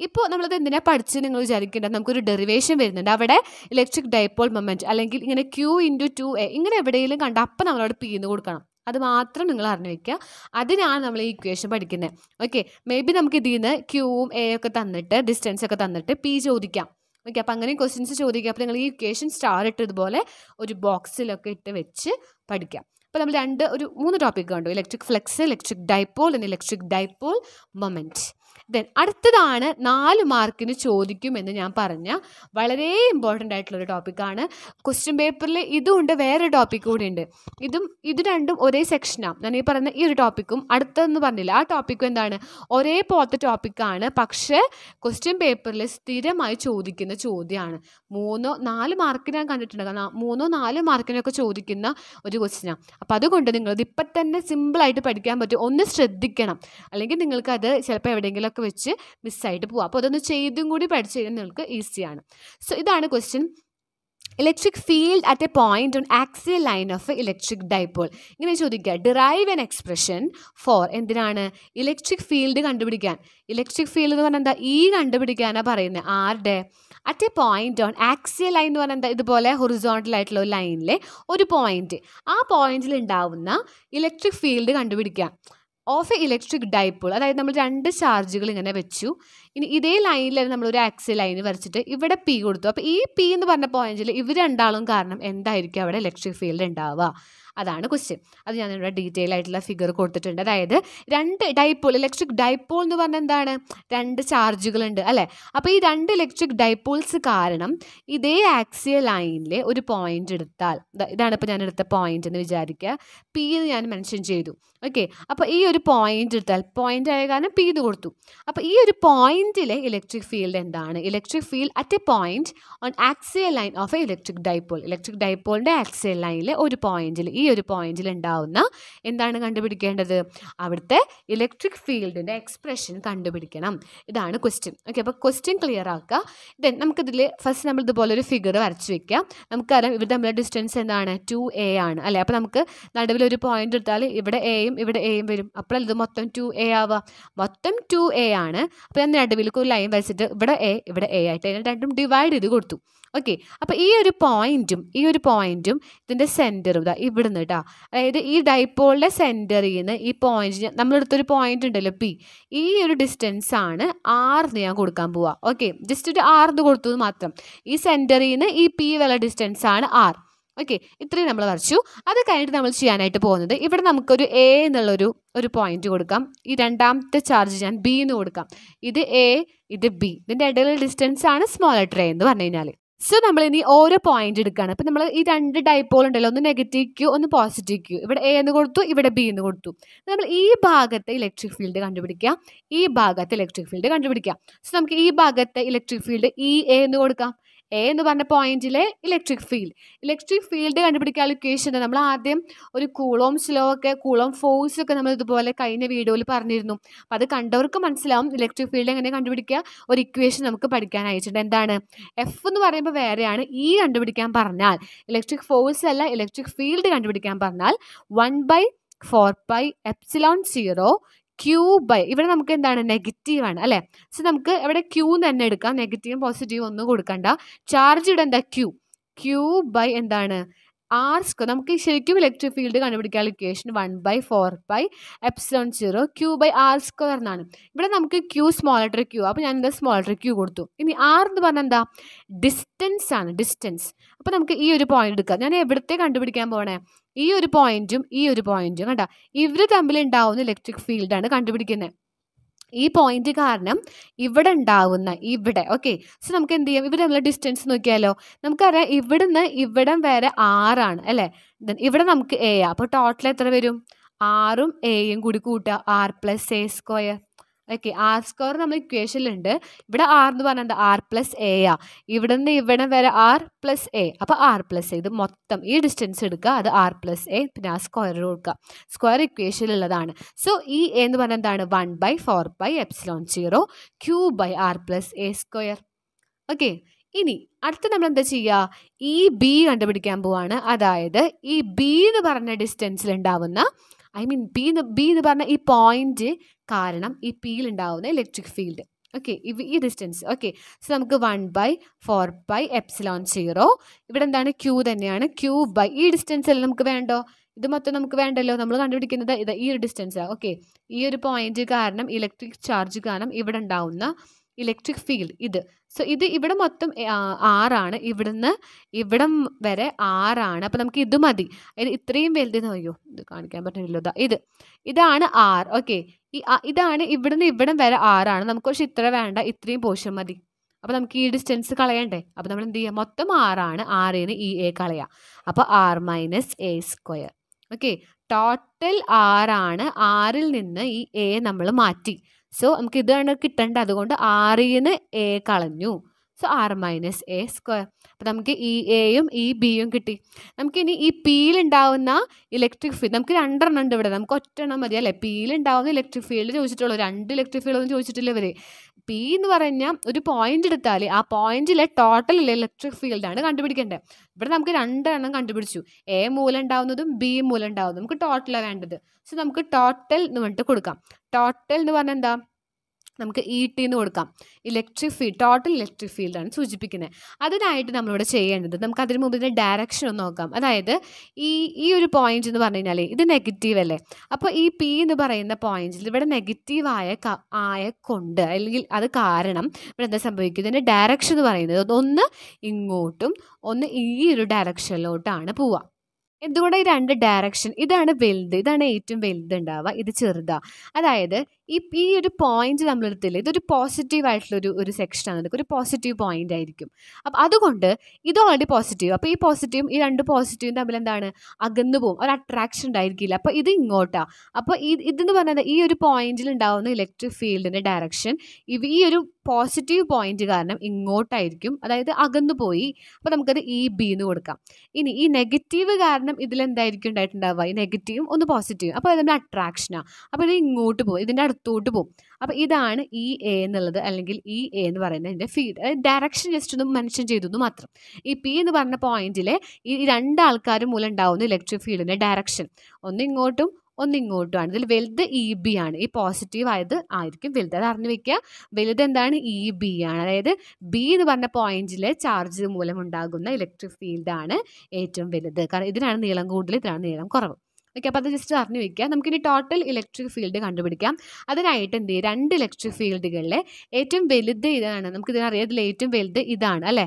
ഇപ്പോൾ നമ്മളത് എന്തിനാ പഠിച്ച് നിങ്ങൾ വിചാരിക്കേണ്ടത് നമുക്കൊരു ഡെറിവേഷൻ വരുന്നുണ്ട് അവിടെ ഇലക്ട്രിക് ഡൈപ്പോൾ മൊമെൻറ്റ് അല്ലെങ്കിൽ ഇങ്ങനെ ക്യൂ ഇൻറ്റു ടു എ ഇങ്ങനെ എവിടെയെങ്കിലും കണ്ട അപ്പം നമ്മളോട് പി എന്ന് കൊടുക്കണം അത് മാത്രം നിങ്ങൾ അറിഞ്ഞു വയ്ക്കുക അതിനാണ് നമ്മൾ ഈ ഇക്വേഷൻ പഠിക്കുന്നത് ഓക്കെ മേ ബി നമുക്ക് ഇതിൽ നിന്ന് ക്യൂവും എ ഒക്കെ തന്നിട്ട് ഡിസ്റ്റൻസ് ഒക്കെ തന്നിട്ട് പി ചോദിക്കാം ഓക്കെ അപ്പം അങ്ങനെ ക്വസ്റ്റ്യൻസ് ചോദിക്കുക അപ്പോൾ നിങ്ങൾ ഈ ഇക്വേഷൻ സ്റ്റാർ ഇട്ടതുപോലെ ഒരു ബോക്സിലൊക്കെ ഇട്ട് വെച്ച് പഠിക്കാം അപ്പോൾ നമ്മൾ രണ്ട് ഒരു മൂന്ന് ടോപ്പിക് കണ്ടു electric flux electric dipole and electric dipole moment then അടുത്തതാണ് നാല് മാർക്കിന് ചോദിക്കുമെന്ന് ഞാൻ പറഞ്ഞ വളരെ ഇമ്പോർട്ടൻ്റ് ആയിട്ടുള്ളൊരു ടോപ്പിക്കാണ് ക്വസ്റ്റ്യൻ പേപ്പറിൽ ഇതുമുണ്ട് വേറെ ടോപ്പിക് കൂടി ഉണ്ട് ഇതും ഇത് രണ്ടും ഒരേ സെക്ഷനാണ് ഞാൻ ഈ പറയുന്ന ഈ ഒരു ടോപ്പിക്കും അടുത്തതെന്ന് പറഞ്ഞില്ല ആ ടോപ്പിക്കും എന്താണ് ഒരേ പോലത്തെ ടോപ്പിക്കാണ് പക്ഷേ ക്വസ്റ്റ്യൻ പേപ്പറിൽ സ്ഥിരമായി ചോദിക്കുന്ന ചോദ്യമാണ് മൂന്നോ നാല് മാർക്കിനാണ് കണ്ടിട്ടുണ്ട് മൂന്നോ നാല് മാർക്കിനൊക്കെ ചോദിക്കുന്ന ഒരു ക്വസ്റ്റ്യനാണ് അപ്പോൾ അതുകൊണ്ട് നിങ്ങളത് ഇപ്പം തന്നെ സിമ്പിളായിട്ട് പഠിക്കാൻ പറ്റും ഒന്ന് ശ്രദ്ധിക്കണം അല്ലെങ്കിൽ നിങ്ങൾക്കത് ചിലപ്പോൾ എവിടെയെങ്കിലുമൊക്കെ വെച്ച് മിസ്സായിട്ട് പോവാം അപ്പോൾ അതൊന്ന് ചെയ്തും കൂടി പഠിച്ചു കഴിഞ്ഞാൽ നിങ്ങൾക്ക് ഈസിയാണ് സോ ഇതാണ് question electric field at a point on axial line of a electric dipole ഇങ്ങനെ ചോദിക്കുക ഡിറൈവ് എൻ എക്സ്പ്രഷൻ ഫോർ എന്തിനാണ് ഇലക്ട്രിക് ഫീൽഡ് കണ്ടുപിടിക്കാൻ ഇലക്ട്രിക് ഫീൽഡ് എന്ന് പറഞ്ഞാൽ എന്താ ഈ e കണ്ടുപിടിക്കാനാണ് പറയുന്നത് ആരുടെ at a point on axial line എന്ന് പറഞ്ഞാൽ എന്താ ഇതുപോലെ ഹൊറിസോണ്ടൽ ആയിട്ടുള്ള ഒരു ലൈനിലെ ഒരു പോയിന്റ് ആ പോയിന്റിൽ ഉണ്ടാവുന്ന ഇലക്ട്രിക് ഫീൽഡ് കണ്ടുപിടിക്കുക ഓഫ് എ ഇലക്ട്രിക് ഡൈപ്പോൾ അതായത് നമ്മൾ രണ്ട് ചാർജുകൾ ഇങ്ങനെ വെച്ചു ഇനി ഇതേ ലൈനിൽ നമ്മൾ ഒരു ആക്സി ലൈൻ വരച്ചിട്ട് ഇവിടെ പി കൊടുത്തു അപ്പോൾ ഈ പി എന്ന് പറഞ്ഞ പോയിന്റിൽ ഇവർ രണ്ടാളും കാരണം എന്തായിരിക്കും അവിടെ ഇലക്ട്രിക് ഫീൽഡ് ഉണ്ടാവുക അതാണ് ക്വസ്റ്റ്യൻ അത് ഞാൻ നിങ്ങളുടെ ഡീറ്റെയിൽ ആയിട്ടുള്ള ഫിഗർ കൊടുത്തിട്ടുണ്ട് അതായത് രണ്ട് ഡൈപ്പോൾ ഇലക്ട്രിക് ഡൈപ്പോൾ എന്ന് പറഞ്ഞാൽ എന്താണ് രണ്ട് ചാർജുകളുണ്ട് അല്ലേ അപ്പോൾ ഈ രണ്ട് ഇലക്ട്രിക് ഡൈപ്പോൾസ് കാരണം ഇതേ ആക്സിയ ലൈനിലെ ഒരു പോയിന്റ് എടുത്താൽ ഇതാണ് ഇപ്പോൾ ഞാൻ എടുത്ത പോയിന്റ് എന്ന് വിചാരിക്കുക പി എന്ന് ഞാൻ മെൻഷൻ ചെയ്തു ഓക്കെ അപ്പോൾ ഈ ഒരു പോയിന്റ് എടുത്താൽ പോയിന്റ് ആയ കാരണം പി എന്ന് കൊടുത്തു അപ്പോൾ ഈ ഒരു പോയിന്റിലെ ഇലക്ട്രിക് ഫീൽഡ് എന്താണ് electric field at a point on axial line of a electric dipole electric ഡൈപ്പോളിൻ്റെ ആക്സിയ ലൈനിലെ ഒരു പോയിന്റിൽ ഈ ഒരു പോയിന്റിൽ ഉണ്ടാവുന്ന എന്താണ് കണ്ടുപിടിക്കേണ്ടത് അവിടുത്തെ ഇലക്ട്രിക് ഫീൽഡിൻ്റെ എക്സ്പ്രഷൻ കണ്ടുപിടിക്കണം ഇതാണ് ക്വസ്റ്റ്യൻ ഓക്കെ അപ്പോൾ ക്വസ്റ്റ്യൻ ക്ലിയർ ആക്കുക ദെൻ നമുക്കിതിൽ ഫസ്റ്റ് നമ്മൾ ഇതുപോലെ ഒരു ഫിഗർ വരച്ചു വെക്കാം നമുക്കറിയാം ഇവിടെ തമ്മിലുള്ള ഡിസ്റ്റൻസ് എന്താണ് ടു എ ആണ് അല്ലേ അപ്പോൾ നമുക്ക് നടുവിൽ ഒരു പോയിന്റ് എടുത്താൽ ഇവിടെ എയും ഇവിടെ എയും വരും അപ്പോൾ ഇത് മൊത്തം ടു എ ആവുക മൊത്തം ടു എ ആണ് അപ്പോൾ ഞാൻ നടുവിൽ ഒരു ലൈൻ വരച്ചിട്ട് ഇവിടെ എ ഇവിടെ എ ആയിട്ട് രണ്ടും ഡിവൈഡ് ചെയ്ത് കൊടുത്തു ഓക്കെ അപ്പോൾ ഈ ഒരു പോയിൻറ്റും ഈ ഒരു പോയിൻറ്റും ഇതിൻ്റെ സെൻറ്ററും ഇതാ ഇവിടുന്ന് കേട്ടോ അതായത് ഈ ഡൈപ്പോളിൻ്റെ സെൻറ്ററിൽ നിന്ന് ഈ പോയിൻറ്റ് നമ്മളെടുത്തൊരു പോയിൻ്റ് ഉണ്ടല്ലോ പി ഈ ഒരു ഡിസ്റ്റൻസ് ആണ് ആർന്ന് ഞാൻ കൊടുക്കാൻ പോവുക ഓക്കെ ജസ്റ്റ് ഒരു ആർന്ന് കൊടുത്തത് മാത്രം ഈ സെൻറ്ററിൽ നിന്ന് ഈ പി വല്ല ഡിസ്റ്റൻസ് ആണ് ആർ ഓക്കെ ഇത്രയും നമ്മൾ വരച്ചു അത് കഴിഞ്ഞിട്ട് നമ്മൾ ചെയ്യാനായിട്ട് പോകുന്നത് ഇവിടെ നമുക്കൊരു എ എന്നുള്ളൊരു ഒരു പോയിന്റ് കൊടുക്കാം ഈ രണ്ടാമത്തെ ചാർജ് ഞാൻ ബി എന്ന് കൊടുക്കാം ഇത് എ ഇത് ബി ഇതിൻ്റെ ഇടയിലുള്ള ഡിസ്റ്റൻസ് ആണ് സ്മോൾ ലെറ്റർ എന്ന് പറഞ്ഞു കഴിഞ്ഞാൽ സോ നമ്മൾ ഇനി ഓരോ പോയിന്റ് എടുക്കുകയാണ് അപ്പം നമ്മൾ ഈ രണ്ട് ഡൈപോൾ ഉണ്ടല്ലോ ഒന്ന് നെഗറ്റീവ് ക്യൂ ഒന്ന് പോസിറ്റീവ് ക്യൂ ഇവിടെ എ എന്ന് കൊടുത്തു ഇവിടെ ബി എന്ന് കൊടുത്തു നമ്മൾ ഈ ഭാഗത്തെ ഇലക്ട്രിക് ഫീൽഡ് കണ്ടുപിടിക്കുക ഈ ഭാഗത്തെ ഇലക്ട്രിക് ഫീൽഡ് കണ്ടുപിടിക്കുക സോ നമുക്ക് ഈ ഭാഗത്തെ ഇലക്ട്രിക് ഫീൽഡ് ഇ എ എന്ന് കൊടുക്കാം എ എന്ന് പറഞ്ഞ പോയിന്റിലെ ഇലക്ട്രിക് ഫീൽഡ് ഇലക്ട്രിക് ഫീൽഡ് കണ്ടുപിടിക്കുക അലൊക്കേഷൻ നമ്മൾ ആദ്യം ഒരു കൂളോം സ്ലോ ഒക്കെ കൂളോം ഫോഴ്സ് ഒക്കെ നമ്മൾ ഇതുപോലെ കഴിഞ്ഞ വീഡിയോയിൽ പറഞ്ഞിരുന്നു അപ്പം അത് കണ്ടവർക്ക് മനസ്സിലാവും ഇലക്ട്രിക് ഫീൽഡ് എങ്ങനെ കണ്ടുപിടിക്കുക ഒരു ഇക്വേഷൻ നമുക്ക് പഠിക്കാൻ അയച്ചിട്ടുണ്ട് എന്താണ് എഫ് എന്ന് പറയുമ്പോൾ വേറെയാണ് ഇ e കണ്ടുപിടിക്കാൻ പറഞ്ഞാൽ ഇലക്ട്രിക് ഫോഴ്സ് അല്ല ഇലക്ട്രിക് ഫീൽഡ് കണ്ടുപിടിക്കാൻ പറഞ്ഞാൽ one by four pi epsilon zero Q by ഇവിടെ നമുക്ക് എന്താണ് നെഗറ്റീവാണ് അല്ലേ സോ നമുക്ക് ഇവിടെ ക്യൂ തന്നെ എടുക്കാം നെഗറ്റീവും പോസിറ്റീവും ഒന്നും കൊടുക്കണ്ട ചാർജ് ഇവിടെ എന്താ ക്യൂ ക്യൂ ബൈ എന്താണ് ആർ സ്ക്വയർ നമുക്ക് ശരിക്കും ഇലക്ട്രിക് ഫീൽഡ് കണ്ടുപിടിക്കാനുള്ള equation one by four by epsilon zero Q by R square എന്നാണ് ഇവിടെ നമുക്ക് ക്യൂ സ്മോൾ ലെറ്റർ ക്യൂ അപ്പോൾ ഞാൻ എന്താ സ്മോൾ ലെറ്റർ ക്യൂ കൊടുത്തു ഇനി ആർ എന്ന് പറഞ്ഞാൽ എന്താ ഡിസ്റ്റൻസ് ആണ് ഡിസ്റ്റൻസ് അപ്പോൾ നമുക്ക് ഈ ഒരു പോയിന്റ് എടുക്കാം ഞാൻ എവിടത്തെ കണ്ടുപിടിക്കാൻ പോകണേ ഈ ഒരു പോയിന്റും ഈ ഒരു പോയിന്റും കേട്ടോ ഇവർ തമ്മിൽ ഉണ്ടാവുന്ന ഇലക്ട്രിക് ഫീൽഡാണ് കണ്ടുപിടിക്കുന്നത് ഈ പോയിന്റ് കാരണം ഇവിടെ ഉണ്ടാവുന്ന ഇവിടെ ഓക്കെ സോ നമുക്ക് എന്ത് ചെയ്യാം ഇവിടെ നമ്മൾ ഡിസ്റ്റൻസ് നോക്കിയാലോ നമുക്കറിയാം ഇവിടുന്ന് ഇവിടം വരെ ആറാണ് അല്ലേ ഇവിടെ നമുക്ക് എ അപ്പോൾ ടോട്ടൽ എത്ര വരും ആറും എയും കൂടി കൂട്ടുക R plus A square okay R square നമ്മൾ ഇക്വേഷനിലുണ്ട് ഇവിടെ ആർ എന്ന് പറഞ്ഞാൽ ആർ പ്ലസ് എ ആ ഇവിടെ നിന്ന് ഇവിടെ വരെ ആർ പ്ലസ് എ അപ്പോൾ ആർ പ്ലസ് എ ഇത് മൊത്തം ഈ ഡിസ്റ്റൻസ് എടുക്കുക അത് ആർ പ്ലസ് എ പിന്നെ ആ സ്ക്വയർ കൊടുക്കുക സ്ക്വയർ ഇക്വേഷനിലുള്ളതാണ് സോ ഈ എ എന്ന് പറഞ്ഞാൽ എന്താണ് one by four by epsilon zero Q by R plus A square okay ഇനി അടുത്ത നമ്മൾ എന്താ ചെയ്യുക ഈ ബി കണ്ടുപിടിക്കാൻ പോവാണ് അതായത് ഈ ബി എന്ന് പറഞ്ഞ ഡിസ്റ്റൻസിൽ ഉണ്ടാവുന്ന ഐ മീൻ ബി എന്ന് ബി എന്ന് പറഞ്ഞ ഈ പോയിന്റ് കാരണം ഈ പിയിൽ ഉണ്ടാവുന്ന ഇലക്ട്രിക് ഫീൽഡ് ഓക്കെ ഈ ഡിസ്റ്റൻസ് ഓക്കെ സോ നമുക്ക് one by four by epsilon zero ഇവിടെ എന്താണ് ക്യൂ തന്നെയാണ് ക്യൂ ബൈ ഈ ഡിസ്റ്റൻസ് അല്ലേ നമുക്ക് വേണ്ടോ ഇത് മൊത്തം നമുക്ക് വേണ്ടല്ലോ നമ്മൾ കണ്ടുപിടിക്കുന്നത് ഇത് ഈ ഒരു ഡിസ്റ്റൻസ് ഓക്കെ ഈ ഒരു പോയിന്റ് കാരണം ഇലക്ട്രിക് ചാർജ് കാരണം ഇവിടെ ഉണ്ടാവുന്ന ഇലക്ട്രിക് ഫീൽഡ് ഇത് സോ ഇത് ഇവിടെ മൊത്തം ആറാണ് ഇവിടുന്ന് ഇവിടം വരെ ആറാണ് അപ്പം നമുക്ക് ഇത് മതി അതിന് ഇത്രയും വലുതെന്ന് അയ്യോ ഇത് കാണിക്കാൻ പറ്റില്ലല്ലോ ഇത് ഇതാണ് ആർ ഓക്കെ ഈ ഇതാണ് ഇവിടുന്ന് ഇവിടം വരെ ആറാണ് നമുക്ക് പക്ഷേ ഇത്ര വേണ്ട ഇത്രയും പോർഷൻ മതി അപ്പം നമുക്ക് ഈ ഡിസ്റ്റൻസ് കളയണ്ടേ അപ്പം നമ്മൾ എന്ത് ചെയ്യുക മൊത്തം ആറാണ് ആറിന് നിന്ന് ഈ എ കളയാം അപ്പോൾ R minus A square okay total ആറാണ് ആറിൽ നിന്ന് ഈ എ നമ്മൾ മാറ്റി സോ നമുക്ക് ഇതാണ് കിട്ടേണ്ടത് അതുകൊണ്ട് ആറിൽ നിന്ന് എ കളഞ്ഞു so R minus A square അപ്പം നമുക്ക് ഈ എയും ഈ ബിയും കിട്ടി നമുക്കിനി ഈ പിയിലുണ്ടാവുന്ന ഇലക്ട്രിക് ഫീൽഡ് നമുക്ക് രണ്ടെണ്ണം ഉണ്ട് ഇവിടെ നമുക്ക് ഒറ്റ എണ്ണം മതി അല്ലേ പിയിലുണ്ടാവുന്ന ഇലക്ട്രിക് ഫീൽഡ് ചോദിച്ചിട്ടുള്ളൂ രണ്ട് ഇലക്ട്രിക് ഫീൽഡ് ഒന്നും ചോദിച്ചിട്ടില്ല ഇവർ പി എന്ന് പറഞ്ഞാൽ ഒരു പോയിന്റ് എടുത്താൽ ആ പോയിന്റിലെ ടോട്ടൽ ഇലക്ട്രിക് ഫീൽഡാണ് കണ്ടുപിടിക്കേണ്ടത് ഇവിടെ നമുക്ക് രണ്ടെണ്ണം കണ്ടുപിടിച്ചു എ മൂലം ഉണ്ടാവുന്നതും ബി മൂലം ഉണ്ടാവുന്നതും നമുക്ക് ടോട്ടലാണ് വേണ്ടത് സോ നമുക്ക് ടോട്ടൽ എന്ന് പറഞ്ഞിട്ട് കൊടുക്കാം ടോട്ടൽ എന്ന് പറഞ്ഞാൽ എന്താ നമുക്ക് ഇ e ടി എന്ന് കൊടുക്കാം ഇലക്ട്രിക് ഫീൽഡ് ടോട്ടൽ ഇലക്ട്രിക് ഫീൽഡാണ് സൂചിപ്പിക്കുന്നത് അതിനായിട്ട് നമ്മളിവിടെ ചെയ്യേണ്ടത് നമുക്ക് അതിന് മുമ്പ് ഇതിൻ്റെ ഡയറക്ഷൻ ഒന്ന് നോക്കാം അതായത് ഈ ഈ ഒരു പോയിന്റ് എന്ന് പറഞ്ഞു കഴിഞ്ഞാൽ ഇത് നെഗറ്റീവ് അല്ലേ അപ്പോൾ ഈ പി എന്ന് പറയുന്ന പോയിന്റിൽ ഇവിടെ നെഗറ്റീവായ ആയ കൊണ്ട് അല്ലെങ്കിൽ അത് കാരണം ഇവിടെ എന്താ സംഭവിക്കുക ഇതിൻ്റെ ഡയറക്ഷൻ എന്ന് പറയുന്നത് ഒന്ന് ഇങ്ങോട്ടും ഒന്ന് ഈ ഒരു ഡയറക്ഷനിലോട്ടാണ് പോവുക എന്തുകൊണ്ട് ഈ രണ്ട് ഡയറക്ഷൻ ഇതാണ് വലുത് ഇതാണ് ഏറ്റവും വലുത് ഉണ്ടാവുക ഇത് ചെറുതാ അതായത് ഈ ഈ ഒരു പോയിന്റ് നമ്മളെടുത്തില്ല ഇതൊരു പോസിറ്റീവ് ആയിട്ടുള്ള ഒരു സെക്ഷൻ ആണ് ഒരു പോസിറ്റീവ് പോയിന്റ് ആയിരിക്കും അപ്പം അതുകൊണ്ട് ഇത് ഓൾറെഡി പോസിറ്റീവ് അപ്പോൾ ഈ പോസിറ്റീവും ഈ രണ്ട് പോസിറ്റീവും തമ്മിൽ എന്താണ് അകന്നു പോകും ഒരു അട്രാക്ഷൻ ഉണ്ടായിരിക്കില്ല അപ്പോൾ ഇത് ഇങ്ങോട്ടാണ് അപ്പോൾ ഈ ഇതെന്ന് പറഞ്ഞാൽ ഈ ഒരു പോയിന്റിൽ ഉണ്ടാവുന്ന ഇലക്ട്രിക് ഫീൽഡിൻ്റെ ഡയറക്ഷൻ ഈ ഒരു പോസിറ്റീവ് പോയിന്റ് കാരണം ഇങ്ങോട്ടായിരിക്കും അതായത് അകന്നു പോയി അപ്പോൾ നമുക്കത് ഇ e ബി എന്ന് കൊടുക്കാം ഇനി ഈ നെഗറ്റീവ് കാരണം കാരണം ഇതിലെന്തായിരിക്കും ഉണ്ടായിട്ടുണ്ടാവുക ഈ നെഗറ്റീവും ഒന്ന് പോസിറ്റീവും അപ്പോൾ അത് നമ്മുടെ അട്രാക്ഷനാണ് അപ്പോൾ ഇത് ഇങ്ങോട്ട് പോകും ഇതിൻ്റെ അടുത്തോട്ട് പോകും അപ്പോൾ ഇതാണ് ഈ എ എന്നുള്ളത് അല്ലെങ്കിൽ ഈ എ എന്ന് പറയുന്നത് ഇതിൻ്റെ ഫീ ഡയറക്ഷൻ ജസ്റ്റ് ഒന്ന് മെൻഷൻ ചെയ്തെന്ന് മാത്രം ഈ പി എന്ന് പറഞ്ഞ പോയിന്റിലെ ഈ രണ്ടാൾക്കാരും മൂലം ഉണ്ടാവുന്ന ഇലക്ട്രിക് ഫീൽഡിൻ്റെ ഡയറക്ഷൻ ഒന്ന് ഇങ്ങോട്ടും ഒന്നിങ്ങോട്ടുമാണ് ഇതിൽ വലുത് ഇ e ബി ആണ് ഈ പോസിറ്റീവ് ആയത് ആയിരിക്കും വലുത് അത് അറിഞ്ഞു വെക്കുക വലുത് എന്താണ് ഇ e ബി ആണ് അതായത് ബി എന്ന് പറഞ്ഞ പോയിന്റിലെ ചാർജ് മൂലം ഉണ്ടാകുന്ന ഇലക്ട്രിക് ഫീൽഡാണ് ഏറ്റവും വലുത് കാരണം ഇതിനാണ് നീളം കൂടുതൽ ഇതിനാണ് നീളം കുറവ് ഓക്കെ അപ്പോൾ അത് ജസ്റ്റ് അറിഞ്ഞു വെക്കുക നമുക്കിനി ടോട്ടൽ ഇലക്ട്രിക് ഫീൽഡ് കണ്ടുപിടിക്കാം അതിനായിട്ട് എന്ത് ചെയ്യും രണ്ട് ഇലക്ട്രിക് ഫീൽഡുകളിലെ ഏറ്റവും വലുത് ഇതാണ് നമുക്കിതിനറിയാം ഇതിൽ ഏറ്റവും വലുത് ഇതാണ് അല്ലേ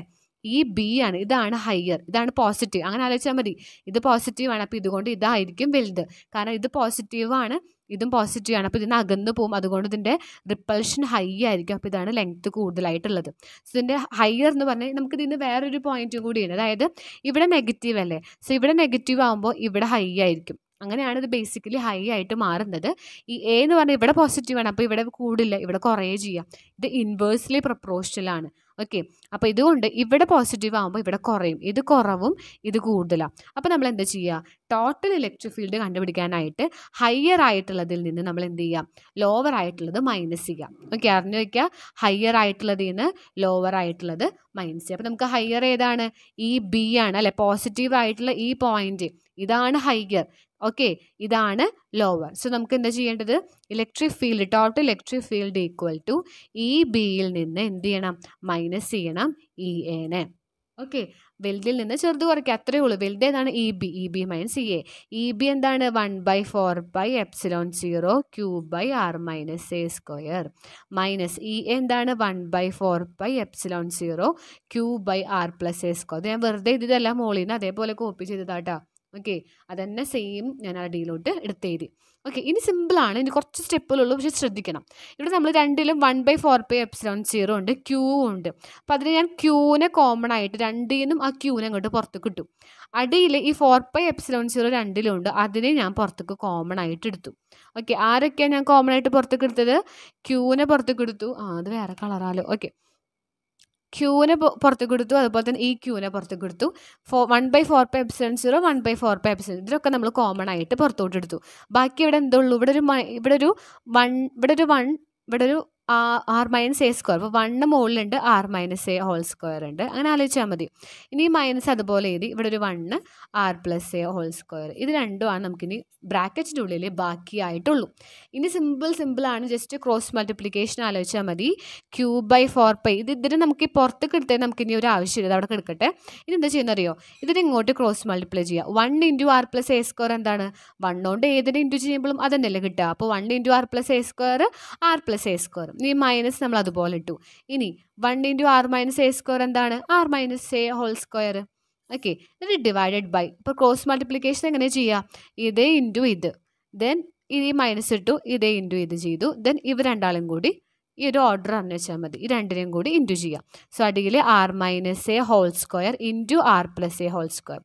ഈ ബി ആണ് ഇതാണ് ഹയർ ഇതാണ് പോസിറ്റീവ് അങ്ങനെ ആലോചിച്ചാൽ മതി ഇത് പോസിറ്റീവാണ് അപ്പോൾ ഇതുകൊണ്ട് ഇതായിരിക്കും വലുത് കാരണം ഇത് പോസിറ്റീവാണ് ഇതും പോസിറ്റീവാണ് അപ്പോൾ ഇതിന് അകന്നു പോകും അതുകൊണ്ട് ഇതിൻ്റെ റിപ്പൾഷൻ ഹൈ ആയിരിക്കും അപ്പോൾ ഇതാണ് ലെങ്ത്ത് കൂടുതലായിട്ടുള്ളത് സോ ഇതിൻ്റെ ഹയർ എന്ന് പറഞ്ഞാൽ നമുക്ക് ഇതിന് വേറൊരു പോയിന്റും കൂടിയാണ് അതായത് ഇവിടെ നെഗറ്റീവ് അല്ലേ സോ ഇവിടെ നെഗറ്റീവ് ആകുമ്പോൾ ഇവിടെ ഹൈ ആയിരിക്കും അങ്ങനെയാണ് ഇത് ബേസിക്കലി ഹൈ ആയിട്ട് മാറുന്നത് ഈ എ എന്ന് പറഞ്ഞാൽ ഇവിടെ പോസിറ്റീവാണ് അപ്പോൾ ഇവിടെ കൂടില്ല ഇവിടെ കുറേ ചെയ്യാം ഇത് ഇൻവേഴ്സ്ലി പ്രപ്രോഷനിലാണ് ഓക്കെ അപ്പോൾ ഇതുകൊണ്ട് ഇവിടെ പോസിറ്റീവ് ആകുമ്പോൾ ഇവിടെ കുറയും ഇത് കുറവും ഇത് കൂടുതലാണ് അപ്പോൾ നമ്മൾ എന്താ ചെയ്യുക ടോട്ടൽ ഇലക്ട്രിക് ഫീൽഡ് കണ്ടുപിടിക്കാനായിട്ട് ഹയർ ആയിട്ടുള്ളതിൽ നിന്ന് നമ്മൾ എന്ത് ചെയ്യുക ലോവർ ആയിട്ടുള്ളത് മൈനസ് ചെയ്യാം ഓക്കെ അറിഞ്ഞു വയ്ക്കുക ഹയർ ആയിട്ടുള്ളതിൽ നിന്ന് ലോവർ ആയിട്ടുള്ളത് മൈനസ് ചെയ്യാം അപ്പോൾ നമുക്ക് ഹയർ ഏതാണ് ഈ ബി ആണ് അല്ലെ പോസിറ്റീവ് ആയിട്ടുള്ള ഈ പോയിന്റ് ഇതാണ് ഹയർ ഓക്കെ ഇതാണ് ലോവർ സോ നമുക്ക് എന്താ ചെയ്യേണ്ടത് electric field total electric field equal to E ബിയിൽ നിന്ന് എന്ത് ചെയ്യണം മൈനസ് ചെയ്യണം ഇ e എനെ ഓക്കെ വെൽതിൽ നിന്ന് ചെറുത് കുറയ്ക്കുക അത്രയേ ഉള്ളൂ വെൽതി ഏതാണ് E B E B minus E A E B എന്താണ് one by four by epsilon zero Q by R minus A square minus E A എന്താണ് one by four by epsilon zero Q by R plus A square ഞാൻ വെറുതെ ഇതെല്ലാം മോളിൽ നിന്ന് അതേപോലെ copy ചെയ്തതാട്ടോ okay അതന്നെ സെയിം ഞാൻ ആ ഡിയിലോട്ട് എടുത്തെഴുതി ഓക്കെ ഇനി സിമ്പിളാണ് ഇനി കുറച്ച് സ്റ്റെപ്പുകളുള്ളൂ പക്ഷേ ശ്രദ്ധിക്കണം ഇവിടെ നമ്മൾ രണ്ടിലും one by four pi epsilon zero ഉണ്ട് ക്യൂ ഉണ്ട് അപ്പോൾ അതിന് ഞാൻ ക്യൂവിനെ കോമൺ ആയിട്ട് രണ്ടിൽ നിന്നും ആ ക്യൂവിനെ അങ്ങോട്ട് പുറത്ത് കിട്ടും അടിയിൽ ഈ ഫോർ പൈ എപ്സിലോൺ സീറോ ഉണ്ട് അതിനെ ഞാൻ പുറത്തേക്ക് കോമൺ ആയിട്ട് എടുത്തു ഓക്കെ ആരൊക്കെയാണ് ഞാൻ കോമൺ ആയിട്ട് പുറത്തേക്ക് എടുത്തത് ക്യൂവിനെ പുറത്തേക്ക് എടുത്തു ആ അത് വേറെ കളറാലോ ഓക്കെ ക്യൂവിനെ പുറത്തേക്ക് കൊടുത്തു അതുപോലെ തന്നെ ഈ ക്യൂവിനെ പുറത്തേക്ക് കൊടുത്തു ഫോ one by four pi epsilon zero one by four pi epsilon ഇതിലൊക്കെ നമ്മൾ കോമൺ ആയിട്ട് പുറത്തോട്ട് എടുത്തു ബാക്കി ഇവിടെ എന്തുള്ളൂ ഇവിടെ ഒരു ഇവിടെ ഒരു വൺ ഇവിടെ ഒരു വൺ ഇവിടെ ഒരു ആർ മൈനസ് എ സ്ക്വയർ അപ്പോൾ വണ്ണ് മുകളിലുണ്ട് R minus A whole square ഉണ്ട് അങ്ങനെ ആലോചിച്ചാൽ മതി ഇനി മൈനസ് അതുപോലെ എഴുതി ഇവിടെ ഒരു one R plus A whole square ഇത് രണ്ടുമാണ് നമുക്കിനി ബ്രാക്കറ്റിൻ്റെ ഉള്ളിൽ ബാക്കിയായിട്ടുള്ളൂ ഇനി സിമ്പിൾ സിമ്പിളാണ് ജസ്റ്റ് ക്രോസ് മൾട്ടിപ്ലിക്കേഷൻ ആലോചിച്ചാൽ മതി ക്യൂ ബൈ ഫോർ പൈ ഇത് ഇതിന് നമുക്ക് ഈ പുറത്തേക്ക് എടുത്തേ നമുക്കിനി ഒരു ആവശ്യമില്ല അത് അവിടെ കിടക്കട്ടെ ഇനി എന്താ ചെയ്യുന്നറിയോ ഇതിന് ഇങ്ങോട്ട് ക്രോസ് മൾട്ടിപ്ലൈ ചെയ്യുക one into R plus A square എന്താണ് വണ്ണോണ്ട് ഏതിനെ ഇൻറ്റു ചെയ്യുമ്പോഴും അതന്നെയല്ലേ കിട്ടുക അപ്പോൾ one into R plus A square R plus A square ഈ മൈനസ് നമ്മൾ അതുപോലെ ഇട്ടു ഇനി one into R minus A square എന്താണ് R minus A whole square okay എന്നിട്ട് ഡിവൈഡഡ് ബൈ ഇപ്പോൾ ക്രോസ് മൾട്ടിപ്ലിക്കേഷൻ എങ്ങനെ ചെയ്യുക ഇത് ഇൻറ്റു ഇത് ദെൻ ഇത് മൈനസ് ഇട്ടു ഇത് ഇൻറ്റു ഇത് ചെയ്തു ദെൻ ഇവ രണ്ടാളും കൂടി ഈ ഒരു ഓർഡർ അറിഞ്ഞു വെച്ചാൽ മതി ഈ രണ്ടിനെയും കൂടി ഇൻറ്റു ചെയ്യാം സോ അടിയിൽ R minus A whole square into R plus A whole square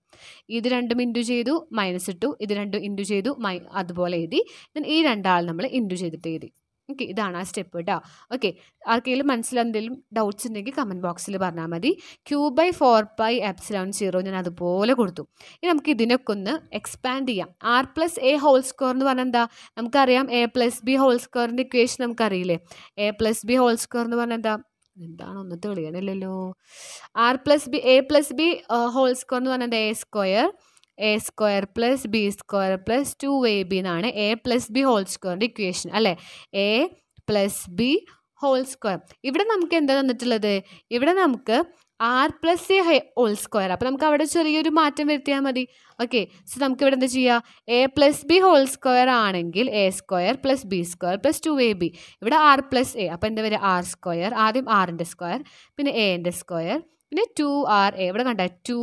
ഇത് രണ്ടും ഇൻറ്റു ചെയ്തു മൈനസ് ഇട്ടു ഇത് രണ്ടും ഇൻറ്റു ചെയ്തു മൈ അതുപോലെ എഴുതി ദെൻ ഈ രണ്ടാൾ നമ്മൾ ഇൻറ്റു ചെയ്തിട്ട് എഴുതി ഓക്കെ ഇതാണ് ആ സ്റ്റെപ്പ് കേട്ടോ ഓക്കെ ആർക്കെങ്കിലും മനസ്സിലെന്തെങ്കിലും ഡൗട്ട്സ് ഉണ്ടെങ്കിൽ കമൻറ്റ് ബോക്സിൽ പറഞ്ഞാൽ മതി Q by four by epsilon zero ഞാൻ അതുപോലെ കൊടുത്തു ഇനി നമുക്ക് ഇതിനൊക്കെ ഒന്ന് എക്സ്പാൻഡ് ചെയ്യാം R plus A whole square എന്ന് പറഞ്ഞാൽ എന്താ നമുക്കറിയാം എ പ്ലസ് ബി ഹോൾ സ്ക്വയറിൻ്റെ ഇക്വേഷൻ നമുക്കറിയില്ലേ A plus B whole square എന്ന് പറഞ്ഞാൽ എന്താ എന്താണ് ഒന്നത്തെ തെളിയണില്ലല്ലോ R plus B A plus B whole square എന്ന് പറഞ്ഞാൽ A square A square plus B square plus two A B എന്നാണ് എ പ്ലസ് ബി ഹോൾ സ്ക്വയറിൻ്റെ ഇക്വേഷൻ അല്ലേ A plus B whole square ഇവിടെ നമുക്ക് എന്താ തന്നിട്ടുള്ളത് ഇവിടെ നമുക്ക് R plus A whole square അപ്പോൾ നമുക്ക് അവിടെ ചെറിയൊരു മാറ്റം വരുത്തിയാൽ മതി ഓക്കെ സോ നമുക്ക് ഇവിടെ എന്താ ചെയ്യുക A plus B whole square ആണെങ്കിൽ A square plus B square plus two A B ഇവിടെ ആർ പ്ലസ് എ അപ്പോൾ എന്താ വരിക ആർ സ്ക്വയർ ആദ്യം ആറിൻ്റെ സ്ക്വയർ പിന്നെ എൻ്റെ സ്ക്വയർ പിന്നെ ടു ആർ എ ഇവിടെ കണ്ട two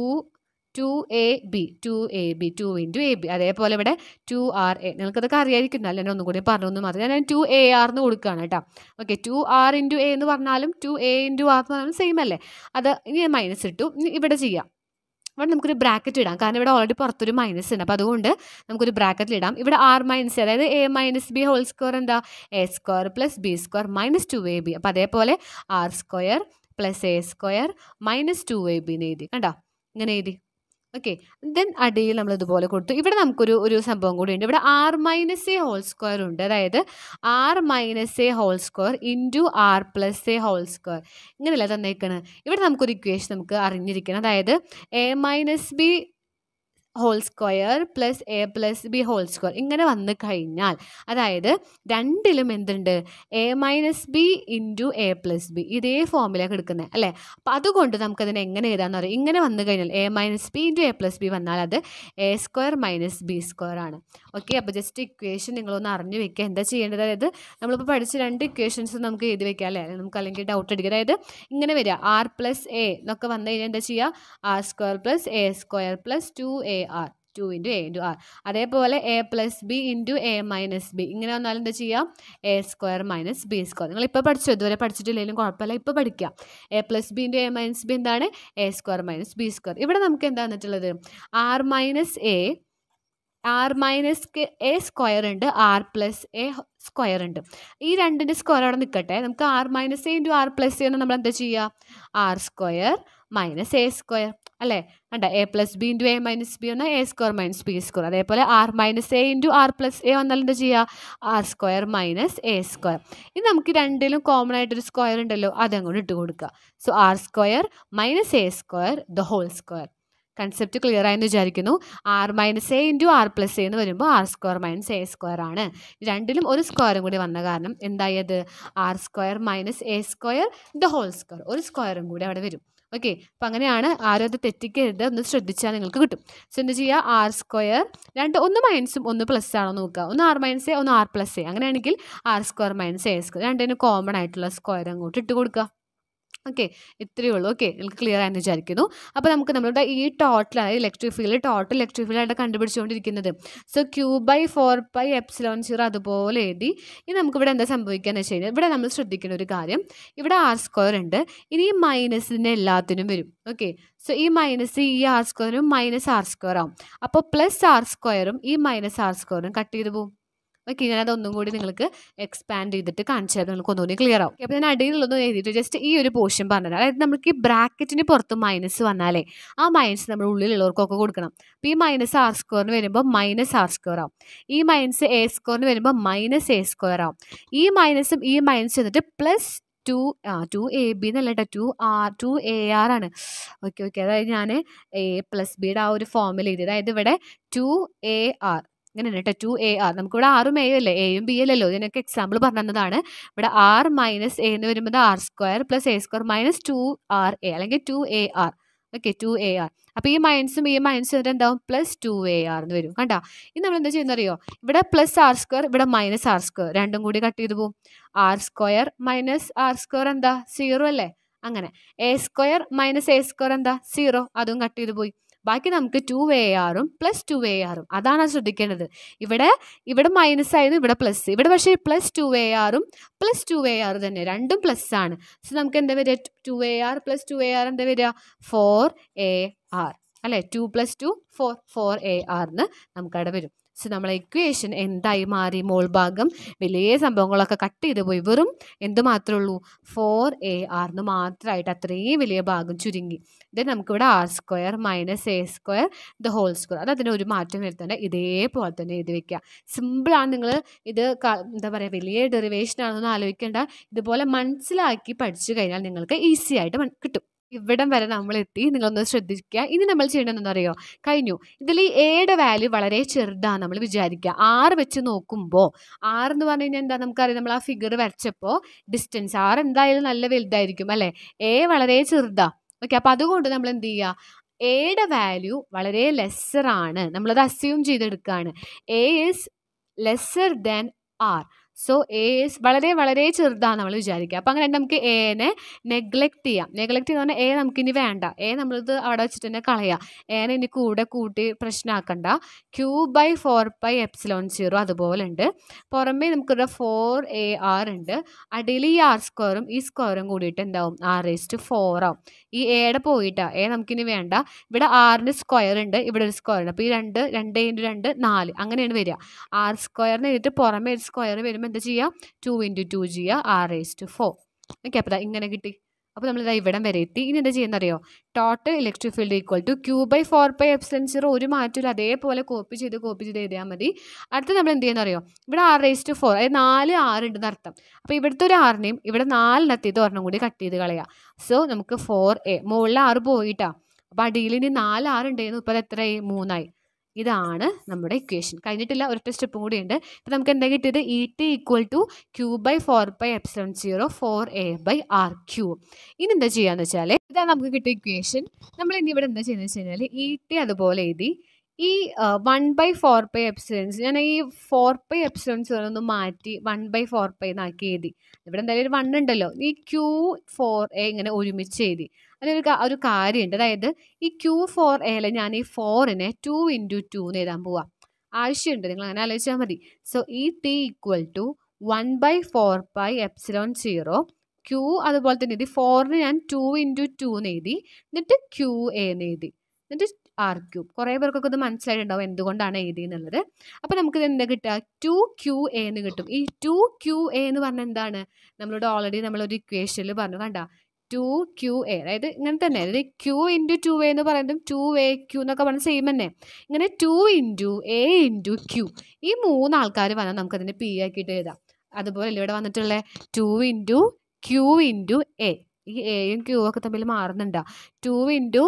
two A B two A B two into A B അതേപോലെ ഇവിടെ ടു ആർ എ നിങ്ങൾക്കതൊക്കെ അറിയായിരിക്കും അല്ല ഒന്നും കൂടി പറഞ്ഞൊന്ന് മാത്രം ഞാൻ ടു എ ആർ എന്ന് കൊടുക്കുകയാണ് കേട്ടോ okay two R into A എന്ന് പറഞ്ഞാലും ടു എ ഇൻറ്റു ആർ എന്ന് പറഞ്ഞാലും സെയിം അല്ലേ അത് ഇനി മൈനസ് ഇട്ടു ഇവിടെ ചെയ്യാം ഇവിടെ നമുക്കൊരു ബ്രാക്കറ്റ് ഇടാം കാരണം ഇവിടെ ഓൾറെഡി പുറത്തൊരു മൈനസ് ഉണ്ട് അപ്പോൾ അതുകൊണ്ട് നമുക്കൊരു ബ്രാക്കറ്റിൽ ഇടാം ഇവിടെ ആർ മൈനസ് അതായത് A minus B whole square എന്താ A square plus B square minus two A B അപ്പം അതേപോലെ R square plus A square minus two A B എന്ന് എഴുതി കണ്ടോ ഇങ്ങനെ എഴുതി ഓക്കെ ദെൻ അടിയിൽ നമ്മൾ ഇതുപോലെ കൊടുത്തു ഇവിടെ നമുക്കൊരു ഒരു സംഭവം കൂടി ഉണ്ട് ഇവിടെ R minus A whole square ഉണ്ട് അതായത് R minus A whole square into R plus A whole square ഇങ്ങനെയല്ല തന്നേക്കണ് ഇവിടെ നമുക്കൊരു ഇക്വേഷൻ നമുക്ക് അറിഞ്ഞിരിക്കണം അതായത് A minus B whole square plus A plus B whole square ഇങ്ങനെ വന്നു കഴിഞ്ഞാൽ അതായത് രണ്ടിലും എന്തുണ്ട് A minus B into A plus B ഇതേ ഫോമിലേക്ക് എടുക്കുന്നത് അല്ലേ അപ്പോൾ അതുകൊണ്ട് നമുക്കതിനെ എങ്ങനെ എഴുതാമെന്ന് പറയും ഇങ്ങനെ വന്നു കഴിഞ്ഞാൽ A minus B into A plus B വന്നാൽ അത് A square minus B square ആണ് ഓക്കെ അപ്പോൾ ജസ്റ്റ് ഇക്വേഷൻ നിങ്ങളൊന്ന് അറിഞ്ഞു വെക്കുക എന്താ ചെയ്യേണ്ടത് അതായത് നമ്മളിപ്പോൾ പഠിച്ച രണ്ട് ഇക്വേഷൻസ് നമുക്ക് എഴുതി വെക്കാം അല്ലേ നമുക്ക് അല്ലെങ്കിൽ ഡൗട്ട് എടുക്കുക അതായത് ഇങ്ങനെ വരിക ആർ പ്ലസ് എ എന്നൊക്കെ വന്നു കഴിഞ്ഞാൽ എന്താ ചെയ്യുക R square plus A square plus two A R two into A into R അതേപോലെ A plus B into A minus B ഇങ്ങനെ വന്നാലും എന്താ ചെയ്യാം A square minus B square നിങ്ങൾ ഇപ്പോൾ പഠിച്ചു ഇതുവരെ പഠിച്ചിട്ടില്ലെങ്കിലും കുഴപ്പമില്ല ഇപ്പോൾ പഠിക്കാം A plus B into A minus B എന്താണ് A square minus B square ഇവിടെ നമുക്ക് എന്താ വന്നിട്ടുള്ളത് R minus A R minus A square ഉണ്ട് ആർ പ്ലസ് എ സ്ക്വയർ ഉണ്ട് ഈ രണ്ടിൻ്റെ സ്ക്വയർ അവിടെ നിൽക്കട്ടെ നമുക്ക് R minus A into R plus A എന്ന് നമ്മൾ എന്താ ചെയ്യുക R square minus A square അല്ലേ കണ്ട A plus B into A minus B എന്നാൽ A square minus B square അതേപോലെ R minus A into R plus A വന്നാൽ എന്താ ചെയ്യുക R square minus A square ഇനി നമുക്ക് രണ്ടിലും കോമൺ ആയിട്ടൊരു സ്ക്വയർ ഉണ്ടല്ലോ അതങ്ങോട്ട് ഇട്ട് കൊടുക്കുക so R square minus A square the whole square concept clear ആയെന്ന് വിചാരിക്കുന്നു R minus A into R plus A എന്ന് വരുമ്പോൾ R square minus A square ആണ് രണ്ടിലും ഒരു സ്ക്വയറും കൂടി വന്ന കാരണം എന്തായത് R square minus A square the whole square ഒരു സ്ക്വയറും കൂടി അവിടെ വരും ഓക്കെ അപ്പം അങ്ങനെയാണ് ആരും അത് തെറ്റിക്കരുത് ഒന്ന് ശ്രദ്ധിച്ചാൽ നിങ്ങൾക്ക് കിട്ടും സോ എന്ത് ചെയ്യുക ആർ സ്ക്വയർ രണ്ട് ഒന്ന് മൈനസും ഒന്ന് പ്ലസ് ആണോ നോക്കുക ഒന്ന് ആർ മൈനസ് എ ഒന്ന് ആർ പ്ലസ് എ അങ്ങനെയാണെങ്കിൽ R square minus A square രണ്ടിനും കോമൺ ആയിട്ടുള്ള സ്ക്വയർ അങ്ങോട്ട് ഇട്ട് കൊടുക്കുക ഓക്കെ ഇത്രയേ ഉള്ളൂ ഓക്കെ നിങ്ങൾക്ക് ക്ലിയർ ആയെന്ന് വിചാരിക്കുന്നു അപ്പോൾ നമുക്ക് നമ്മളുടെ ഈ ടോട്ടൽ ആണ് ഇലക്ട്രിക് ഫീൽഡ് ടോട്ടൽ ഇലക്ട്രിക് ഫീൽഡായിട്ട് കണ്ടുപിടിച്ചുകൊണ്ടിരിക്കുന്നത് so Q by four by epsilon zero അതുപോലെ എഴുതി ഇനി നമുക്കിവിടെ എന്താ സംഭവിക്കുകയെന്ന് വെച്ച് കഴിഞ്ഞാൽ ഇവിടെ നമ്മൾ ശ്രദ്ധിക്കുന്ന ഒരു കാര്യം ഇവിടെ ആർ സ്ക്വയർ ഉണ്ട് ഇനി ഈ മൈനസിൻ്റെ എല്ലാത്തിനും വരും ഓക്കെ സോ ഈ മൈനസ് ഈ ആർ സ്ക്വയറും മൈനസ് ആർ സ്ക്വയർ ആവും അപ്പോൾ പ്ലസ് ആർ സ്ക്വയറും ഈ മൈനസ് ആർ സ്ക്വയറും കട്ട് ചെയ്ത് പോകും ഓക്കെ ഞാനത് ഒന്നും കൂടി നിങ്ങൾക്ക് എക്സ്പാൻഡ് ചെയ്തിട്ട് കാണിച്ചു തരാം നിങ്ങൾക്ക് ഒന്നുകൂടി ക്ലിയർ ആവും അപ്പോൾ ഞാൻ അടിയിലുള്ളൊന്നും എഴുതിയിട്ട് ജസ്റ്റ് ഈ ഒരു പോർഷൻ പറഞ്ഞത് അതായത് നമുക്ക് ഈ ബ്രാക്കറ്റിന് പുറത്ത് മൈനസ് വന്നാലേ ആ മൈനസ് നമ്മൾ ഉള്ളിലുള്ളവർക്കൊക്കെ കൊടുക്കണം അപ്പോൾ ഈ മൈനസ് ആർ സ്ക്വയറിന് വരുമ്പോൾ മൈനസ് ആർ സ്ക്വയർ ആവും ഈ മൈനസ് എ സ്ക്വയറിന് വരുമ്പോൾ മൈനസ് എ സ്ക്വയർ ആവും ഈ മൈനസും ഈ മൈനസ് എന്നിട്ട് പ്ലസ് ടു ആ ടു എ ബി എന്നല്ല കേട്ടോ two R two A R ആണ് ഓക്കെ ഓക്കെ അതായത് ഞാൻ എ പ്ലസ് ബിയുടെ ആ ഒരു ഫോമിൽ എഴുതി അതായത് ഇവിടെ ടു എ ആർ ഇങ്ങനെ കേട്ടോ ടു എ ആർ നമുക്കിവിടെ ആറും എ അല്ലേ എയും ബി അല്ലല്ലോ ഇതിനൊക്കെ എക്സാമ്പിൾ പറഞ്ഞതാണ് ഇവിടെ ആർ മൈനസ് എ എന്ന് വരുമ്പോൾ R square plus A square minus two R A അല്ലെങ്കിൽ two A R okay two A R അപ്പോൾ ഈ മൈനസും ഈ മൈനസും എന്നിട്ട് എന്താവും പ്ലസ് ടു എ ആർ എന്ന് വരും കണ്ട ഇത് നമ്മൾ എന്താ ചെയ്യുന്ന അറിയോ ഇവിടെ പ്ലസ് ആർ സ്ക്വയർ ഇവിടെ മൈനസ് ആർ സ്ക്വയർ രണ്ടും കൂടി കട്ട് ചെയ്ത് പോകും R square minus R square എന്താ സീറോ അല്ലേ അങ്ങനെ A square minus A square എന്താ സീറോ അതും കട്ട് ചെയ്ത് പോയി ബാക്കി നമുക്ക് ടു എ ആറും പ്ലസ് ടു എ ആറും അതാണ് ശ്രദ്ധിക്കേണ്ടത് ഇവിടെ ഇവിടെ മൈനസ് ആയിരുന്നു ഇവിടെ പ്ലസ് ഇവിടെ പക്ഷേ പ്ലസ് ടു എ ആറും പ്ലസ് ടു എ ആറ് തന്നെ രണ്ടും പ്ലസ് ആണ് സോ നമുക്ക് എന്താ വരിക two A R plus two A R എന്താ വരിക ഫോർ എ ആർ അല്ലേ two plus two four four A ആറിന് നമുക്കവിടെ വരും സോ നമ്മളെ ഇക്വേഷൻ എന്തായി മാറി മോൾ ഭാഗം വലിയ സംഭവങ്ങളൊക്കെ കട്ട് ചെയ്ത് പോയി വെറും എന്ത് മാത്രമേ ഉള്ളൂ ഫോർ എ ആർന്ന് മാത്രമായിട്ട് അത്രയും വലിയ ഭാഗം ചുരുങ്ങി ദെൻ നമുക്കിവിടെ R square minus A square the whole square അത് അതിന് ഒരു മാറ്റം വരുത്തേണ്ട ഇതേപോലെ തന്നെ എഴുതി വയ്ക്കുക സിമ്പിളാണ് നിങ്ങൾ ഇത് എന്താ പറയുക വലിയ ഡെറിവേഷൻ ആണെന്നൊന്നും ആലോചിക്കേണ്ട ഇതുപോലെ മനസ്സിലാക്കി പഠിച്ചു കഴിഞ്ഞാൽ നിങ്ങൾക്ക് ഈസി ആയിട്ട് കിട്ടും ഇവിടം വരെ നമ്മൾ എത്തി നിങ്ങളൊന്ന് ശ്രദ്ധിക്കുക ഇനി നമ്മൾ ചെയ്യേണ്ടതെന്നറിയോ കഴിഞ്ഞു ഇതിൽ എയുടെ വാല്യൂ വളരെ ചെറുതാണ് നമ്മൾ വിചാരിക്കുക ആറ് വെച്ച് നോക്കുമ്പോൾ ആറ് എന്ന് പറഞ്ഞു കഴിഞ്ഞാൽ എന്താ നമുക്കറിയാം നമ്മൾ ആ ഫിഗർ വരച്ചപ്പോൾ ഡിസ്റ്റൻസ് ആറ് എന്തായാലും നല്ല വലുതായിരിക്കും അല്ലേ എ വളരെ ചെറുതാണ് ഓക്കെ അപ്പോൾ അതുകൊണ്ട് നമ്മൾ എന്ത് ചെയ്യുക എയുടെ വാല്യൂ വളരെ ലെസ്സർ ആണ് നമ്മളത് അസ്യൂം ചെയ്തെടുക്കുകയാണ് A is lesser than R so A is വളരെ വളരെ ചെറുതാണ് നമ്മൾ വിചാരിക്കുക അപ്പം അങ്ങനെ നമുക്ക് എനെ നെഗ്ലക്റ്റ് ചെയ്യാം നെഗ്ലക്റ്റ് ചെയ്യുന്ന പറഞ്ഞാൽ എ നമുക്കിനി വേണ്ട എ നമ്മളിത് അവിടെ വെച്ചിട്ട് തന്നെ കളയാം എനെ ഇനി കൂടെ കൂട്ടി പ്രശ്നമാക്കണ്ട Q by four by epsilon zero അതുപോലെ ഉണ്ട് പുറമേ നമുക്കിവിടെ ഫോർ എ ആർ ഉണ്ട് അടിയിൽ ഈ ആർ സ്ക്വയറും ഈ സ്ക്വയറും കൂടിയിട്ട് എന്താവും ആർ എസ്റ്റ് ഫോർ ആവും ഈ എയുടെ പോയിട്ടാണ് എ നമുക്കിനി വേണ്ട ഇവിടെ ആറിന് സ്ക്വയർ ഉണ്ട് ഇവിടെ ഒരു സ്ക്വയർ ഉണ്ട് അപ്പോൾ ഈ രണ്ട് രണ്ട് ഇൻറ്റു രണ്ട് നാല് അങ്ങനെയാണ് വരിക ആർ സ്ക്വയറിന് എഴുതിയിട്ട് പുറമേ ഒരു സ്ക്വയർ വരുമ്പോൾ എന്ത് ചെയ്യുക ടു ഇൻറ്റു ടു ചെയ്യുക R raise to four okay അപ്പോൾ ഇങ്ങനെ കിട്ടി അപ്പോൾ നമ്മൾ ഇതാ ഇവിടം വരെ എത്തി ഇനി എന്താ ചെയ്യുന്നറിയോ total electric field equal to Q by four by epsilon zero ഒരു മാറ്റമില്ല അതേപോലെ കോപ്പി ചെയ്ത് കോപ്പി ചെയ്ത് എഴുതിയാൽ മതി അടുത്ത് നമ്മൾ എന്ത് ചെയ്യുന്നറിയോ ഇവിടെ ആറ് റേസ് ടു ഫോർ അതായത് നാല് ഉണ്ടെന്ന് അർത്ഥം അപ്പോൾ ഇവിടുത്തെ ഒരു ആറിനെയും ഇവിടെ നാലിനത്തി ഇത് ഒരെണ്ണം കൂടി കട്ട് ചെയ്ത് കളയാം സോ നമുക്ക് ഫോർ എ മുകളിൽ ആറ് പോയിട്ടാണ് അപ്പോൾ അടിയിൽ ഇനി നാല് ഉണ്ടായിരുന്നു ഇപ്പോൾ അത് എത്രയായി മൂന്നായി ഇതാണ് നമ്മുടെ ഇക്വേഷൻ കഴിഞ്ഞിട്ടില്ല ഒരൊറ്റ സ്റ്റെപ്പും കൂടി ഉണ്ട് ഇപ്പം നമുക്ക് എന്താ കിട്ടിയത് E T equal to Q by four by epsilon zero four A by R Q ഇനി എന്താ ചെയ്യുക എന്ന് വെച്ചാൽ ഇതാണ് നമുക്ക് കിട്ടിയ ഇക്വേഷൻ നമ്മൾ ഇനി ഇവിടെ എന്താ ചെയ്യുന്നത് വെച്ച് കഴിഞ്ഞാൽ ഇ e ടി അതുപോലെ എഴുതി ഈ one by four pi epsilon ഞാൻ ഈ ഫോർ പൈ എപ്സിഡൻസ് ഒന്ന് മാറ്റി വൺ ബൈ ഫോർ പൈ എന്നാക്കി എഴുതി ഇവിടെ എന്തായാലും ഒരു വൺ ഉണ്ടല്ലോ ഈ ക്യൂ ഫോർ എ ഇങ്ങനെ ഒരുമിച്ച് എഴുതി അതിലൊരു ഒരു കാര്യമുണ്ട് അതായത് ഈ ക്യു ഫോർ എയിൽ ഞാൻ ഈ ഫോറിനെ ടു ഇൻറ്റു ടു എന്ന് എഴുതാൻ പോവാം ആവശ്യമുണ്ട് നിങ്ങൾ അങ്ങനെ ആലോചിച്ചാൽ മതി സോ ഈ T equal to one by four by epsilon zero Q അതുപോലെ തന്നെ എഴുതി ഫോറിന് ഞാൻ ടു ഇൻറ്റു ടു എന്ന് എഴുതി എന്നിട്ട് ക്യു എ എന്ന് എഴുതി എന്നിട്ട് ആർ ക്യൂബ് കുറേ പേർക്കൊക്കെ ഇത് മനസ്സിലായിട്ടുണ്ടാവും എന്തുകൊണ്ടാണ് എഴുതിയെന്നുള്ളത് അപ്പോൾ നമുക്കിത് എന്താ കിട്ടുക ടു ക്യു എ എന്ന് കിട്ടും ഈ ടു ക്യു എ എന്ന് പറഞ്ഞാൽ എന്താണ് നമ്മളോട് ഓൾറെഡി നമ്മളൊരു ഇക്വേഷനിൽ പറഞ്ഞു കണ്ട ടു ക്യു എ അതായത് ഇങ്ങനെ തന്നെ അതായത് ക്യു ഇൻറ്റു ടു എ എന്ന് പറയുന്നതും ടു എ ക്യു എന്നൊക്കെ പറഞ്ഞാൽ സെയിം തന്നെ ഇങ്ങനെ two into A into Q ഈ മൂന്ന് ആൾക്കാർ വന്നാൽ നമുക്കതിനെ പി ആക്കിയിട്ട് എഴുതാം അതുപോലെ ഇവിടെ വന്നിട്ടുള്ളത് two into Q into A ഈ എയും ക്യൂ ഒക്കെ തമ്മിൽ മാറുന്നുണ്ടാവും two into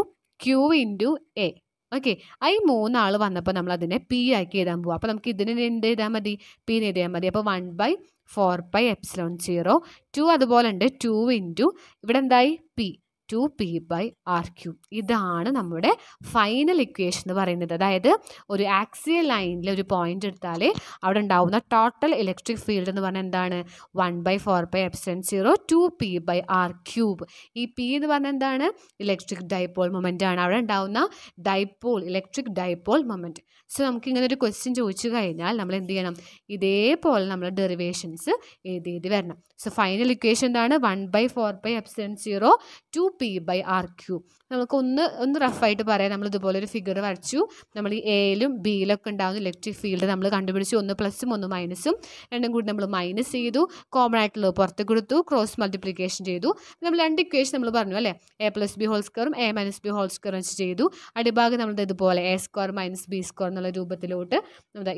Q into A okay ഈ മൂന്നാൾ വന്നപ്പോൾ നമ്മൾ അതിനെ പി ആക്കി എഴുതാൻ പോവാം അപ്പോൾ നമുക്ക് ഇതിനെ എന്ത് എഴുതാൻ മതി പി എഴുതിയാൽ മതി അപ്പോൾ one by four pi epsilon zero two അതുപോലെ ഉണ്ട് ടു ഇൻറ്റു ഇവിടെ എന്തായി P two P by R cube ഇതാണ് നമ്മുടെ ഫൈനൽ ഇക്വേഷൻ എന്ന് പറയുന്നത് അതായത് ഒരു ആക്സിയൽ ലൈനിൽ ഒരു പോയിന്റ് എടുത്താൽ അവിടെ ഉണ്ടാവുന്ന ടോട്ടൽ ഇലക്ട്രിക് ഫീൽഡ് എന്ന് പറഞ്ഞാൽ എന്താണ് one by four by epsilon zero two P by R cube ഈ പി എന്ന് പറഞ്ഞാൽ എന്താണ് ഇലക്ട്രിക് ഡൈപോൾ മൊമെൻ്റ് ആണ് അവിടെ ഉണ്ടാവുന്ന dipole electric dipole moment so നമുക്ക് ഇങ്ങനെ ഒരു ക്വസ്റ്റ്യൻ ചോദിച്ചു കഴിഞ്ഞാൽ നമ്മൾ എന്ത് ചെയ്യണം ഇതേപോലെ നമ്മൾ ഡെറിവേഷൻസ് എഴുതി എഴുതി വരണം സോ ഫൈനൽ ഇക്വേഷൻ എന്താണ് one by four by epsilon zero two P by R q നമുക്കൊന്ന് ഒന്ന് റഫായിട്ട് പറയാം നമ്മൾ ഇതുപോലെ ഒരു ഫിഗർ വരച്ചു നമ്മൾ ഈ എയിലും ബിയിലൊക്കെ ഉണ്ടാകുന്ന ഇലക്ട്രിക് ഫീൽഡ് നമ്മൾ കണ്ടുപിടിച്ചു ഒന്ന് പ്ലസ്സും ഒന്ന് മൈനസും രണ്ടും കൂടി നമ്മൾ മൈനസ് ചെയ്തു കോമൺ ആയിട്ടുള്ളത് പുറത്ത് കൊടുത്തു ക്രോസ് മൾട്ടിപ്ലിക്കേഷൻ ചെയ്തു നമ്മൾ രണ്ട് ഇക്വേഷൻ നമ്മൾ പറഞ്ഞു അല്ലേ എ പ്ലസ് ബി ഹോൾ സ്ക്വയറും എ മൈനസ് ബി ഹോൾ സ്ക്വയറും വെച്ച് ചെയ്തു അടിഭാഗം നമ്മളത് ഇതുപോലെ a square minus B square എന്നുള്ള രൂപത്തിലോട്ട്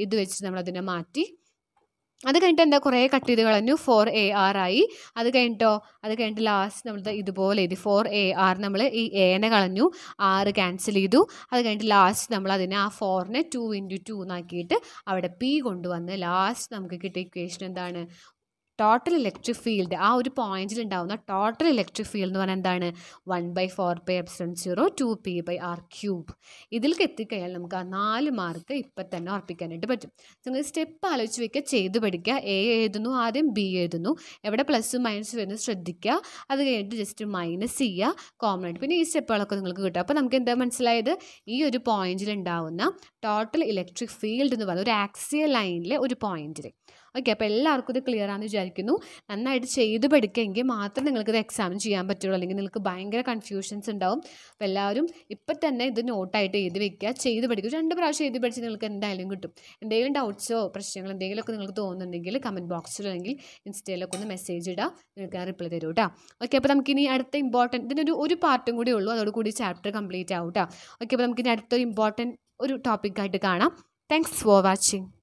ഇത് വെച്ച് നമ്മളതിനെ മാറ്റി അത് കഴിഞ്ഞിട്ട് എന്താ കുറേ കട്ട് ചെയ്ത് കളഞ്ഞു ഫോർ എ ആർ ആയി അത് കഴിഞ്ഞിട്ടോ അത് കഴിഞ്ഞിട്ട് ലാസ്റ്റ് നമ്മൾ ഇതുപോലെ എഴുതി ഫോർ എ ആർ നമ്മൾ ഈ എനെ കളഞ്ഞു ആറ് ക്യാൻസൽ ചെയ്തു അത് കഴിഞ്ഞിട്ട് ലാസ്റ്റ് നമ്മൾ അതിനെ ആ ഫോറിനെ ടു ഇൻറ്റു ടു എന്നാക്കിയിട്ട് അവിടെ പി കൊണ്ടുവന്ന് ലാസ്റ്റ് നമുക്ക് കിട്ടിയ ഇക്വേഷൻ എന്താണ് ടോട്ടൽ ഇലക്ട്രിക് ഫീൽഡ് ആ ഒരു പോയിന്റിൽ ഉണ്ടാവുന്ന ടോട്ടൽ ഇലക്ട്രിക് ഫീൽഡ് എന്ന് പറഞ്ഞാൽ എന്താണ് one by four pi epsilon zero two P by R cube ഇതിലേക്ക് എത്തിക്കഴിഞ്ഞാൽ നമുക്ക് ആ നാല് മാർക്ക് ഇപ്പം തന്നെ ഉറപ്പിക്കാനായിട്ട് പറ്റും നിങ്ങൾ സ്റ്റെപ്പ് ആലോചിച്ച് വെക്കുക ചെയ്ത് പഠിക്കുക എ എഴുതുന്നു ആദ്യം ബി എഴുതുന്നു എവിടെ പ്ലസ് മൈനസ് വരുന്നത് ശ്രദ്ധിക്കുക അത് കഴിഞ്ഞിട്ട് ജസ്റ്റ് മൈനസ് ചെയ്യുക കോമൺ ആയിട്ട് പിന്നെ ഈ സ്റ്റെപ്പുകളൊക്കെ നിങ്ങൾക്ക് കിട്ടും അപ്പോൾ നമുക്ക് എന്താ മനസ്സിലായത് ഈ ഒരു പോയിന്റിൽ ഉണ്ടാവുന്ന ടോട്ടൽ ഇലക്ട്രിക് ഫീൽഡ് എന്ന് പറയുന്നത് ഒരു ആക്സിയ ലൈനിലെ ഒരു പോയിന്റിൽ ഓക്കെ അപ്പോൾ എല്ലാവർക്കും ഇത് ക്ലിയർ ആണെന്ന് വിചാരിക്കുന്നു നന്നായിട്ട് ചെയ്ത് പഠിക്കുമെങ്കിൽ മാത്രം ഇത് എക്സാമിന് ചെയ്യാൻ പറ്റുള്ളൂ അല്ലെങ്കിൽ നിങ്ങൾക്ക് ഭയങ്കര കൺഫ്യൂഷൻസ് ഉണ്ടാവും അപ്പോൾ എല്ലാവരും ഇപ്പം തന്നെ ഇത് നോട്ടായിട്ട് എഴുതി വയ്ക്കുക ചെയ്ത് പഠിക്കുക രണ്ട് പ്രാവശ്യം എഴുതി പഠിച്ച് നിങ്ങൾക്ക് എന്തായാലും കിട്ടും എന്തെങ്കിലും ഡൗട്ട്സോ പ്രശ്നങ്ങളോ എന്തെങ്കിലുമൊക്കെ നിങ്ങൾക്ക് തോന്നുന്നുണ്ടെങ്കിൽ കമൻറ്റ് ബോക്സിൽ അല്ലെങ്കിൽ ഇൻസ്റ്റയിലൊക്കെ ഒന്ന് മെസ്സേജ് ഇടാം നിങ്ങൾക്ക് റിപ്ലൈ തരൂ കേട്ടോ ഓക്കെ അപ്പോൾ നമുക്കിനി അടുത്ത ഇമ്പോർട്ടൻറ്റ് ഇതിൻ്റെ ഒരു ഒരു പാർട്ടും കൂടി ഉള്ളൂ അതോടുകൂടി ചാപ്റ്റർ കംപ്ലീറ്റ് ആവും കേട്ടോ ഓക്കെ അപ്പോൾ നമുക്കിനി അടുത്ത ഇമ്പോർട്ടൻറ്റ് ഒരു ടോപ്പിക്കായിട്ട് കാണാം താങ്ക്സ് ഫോർ വാച്ചിങ്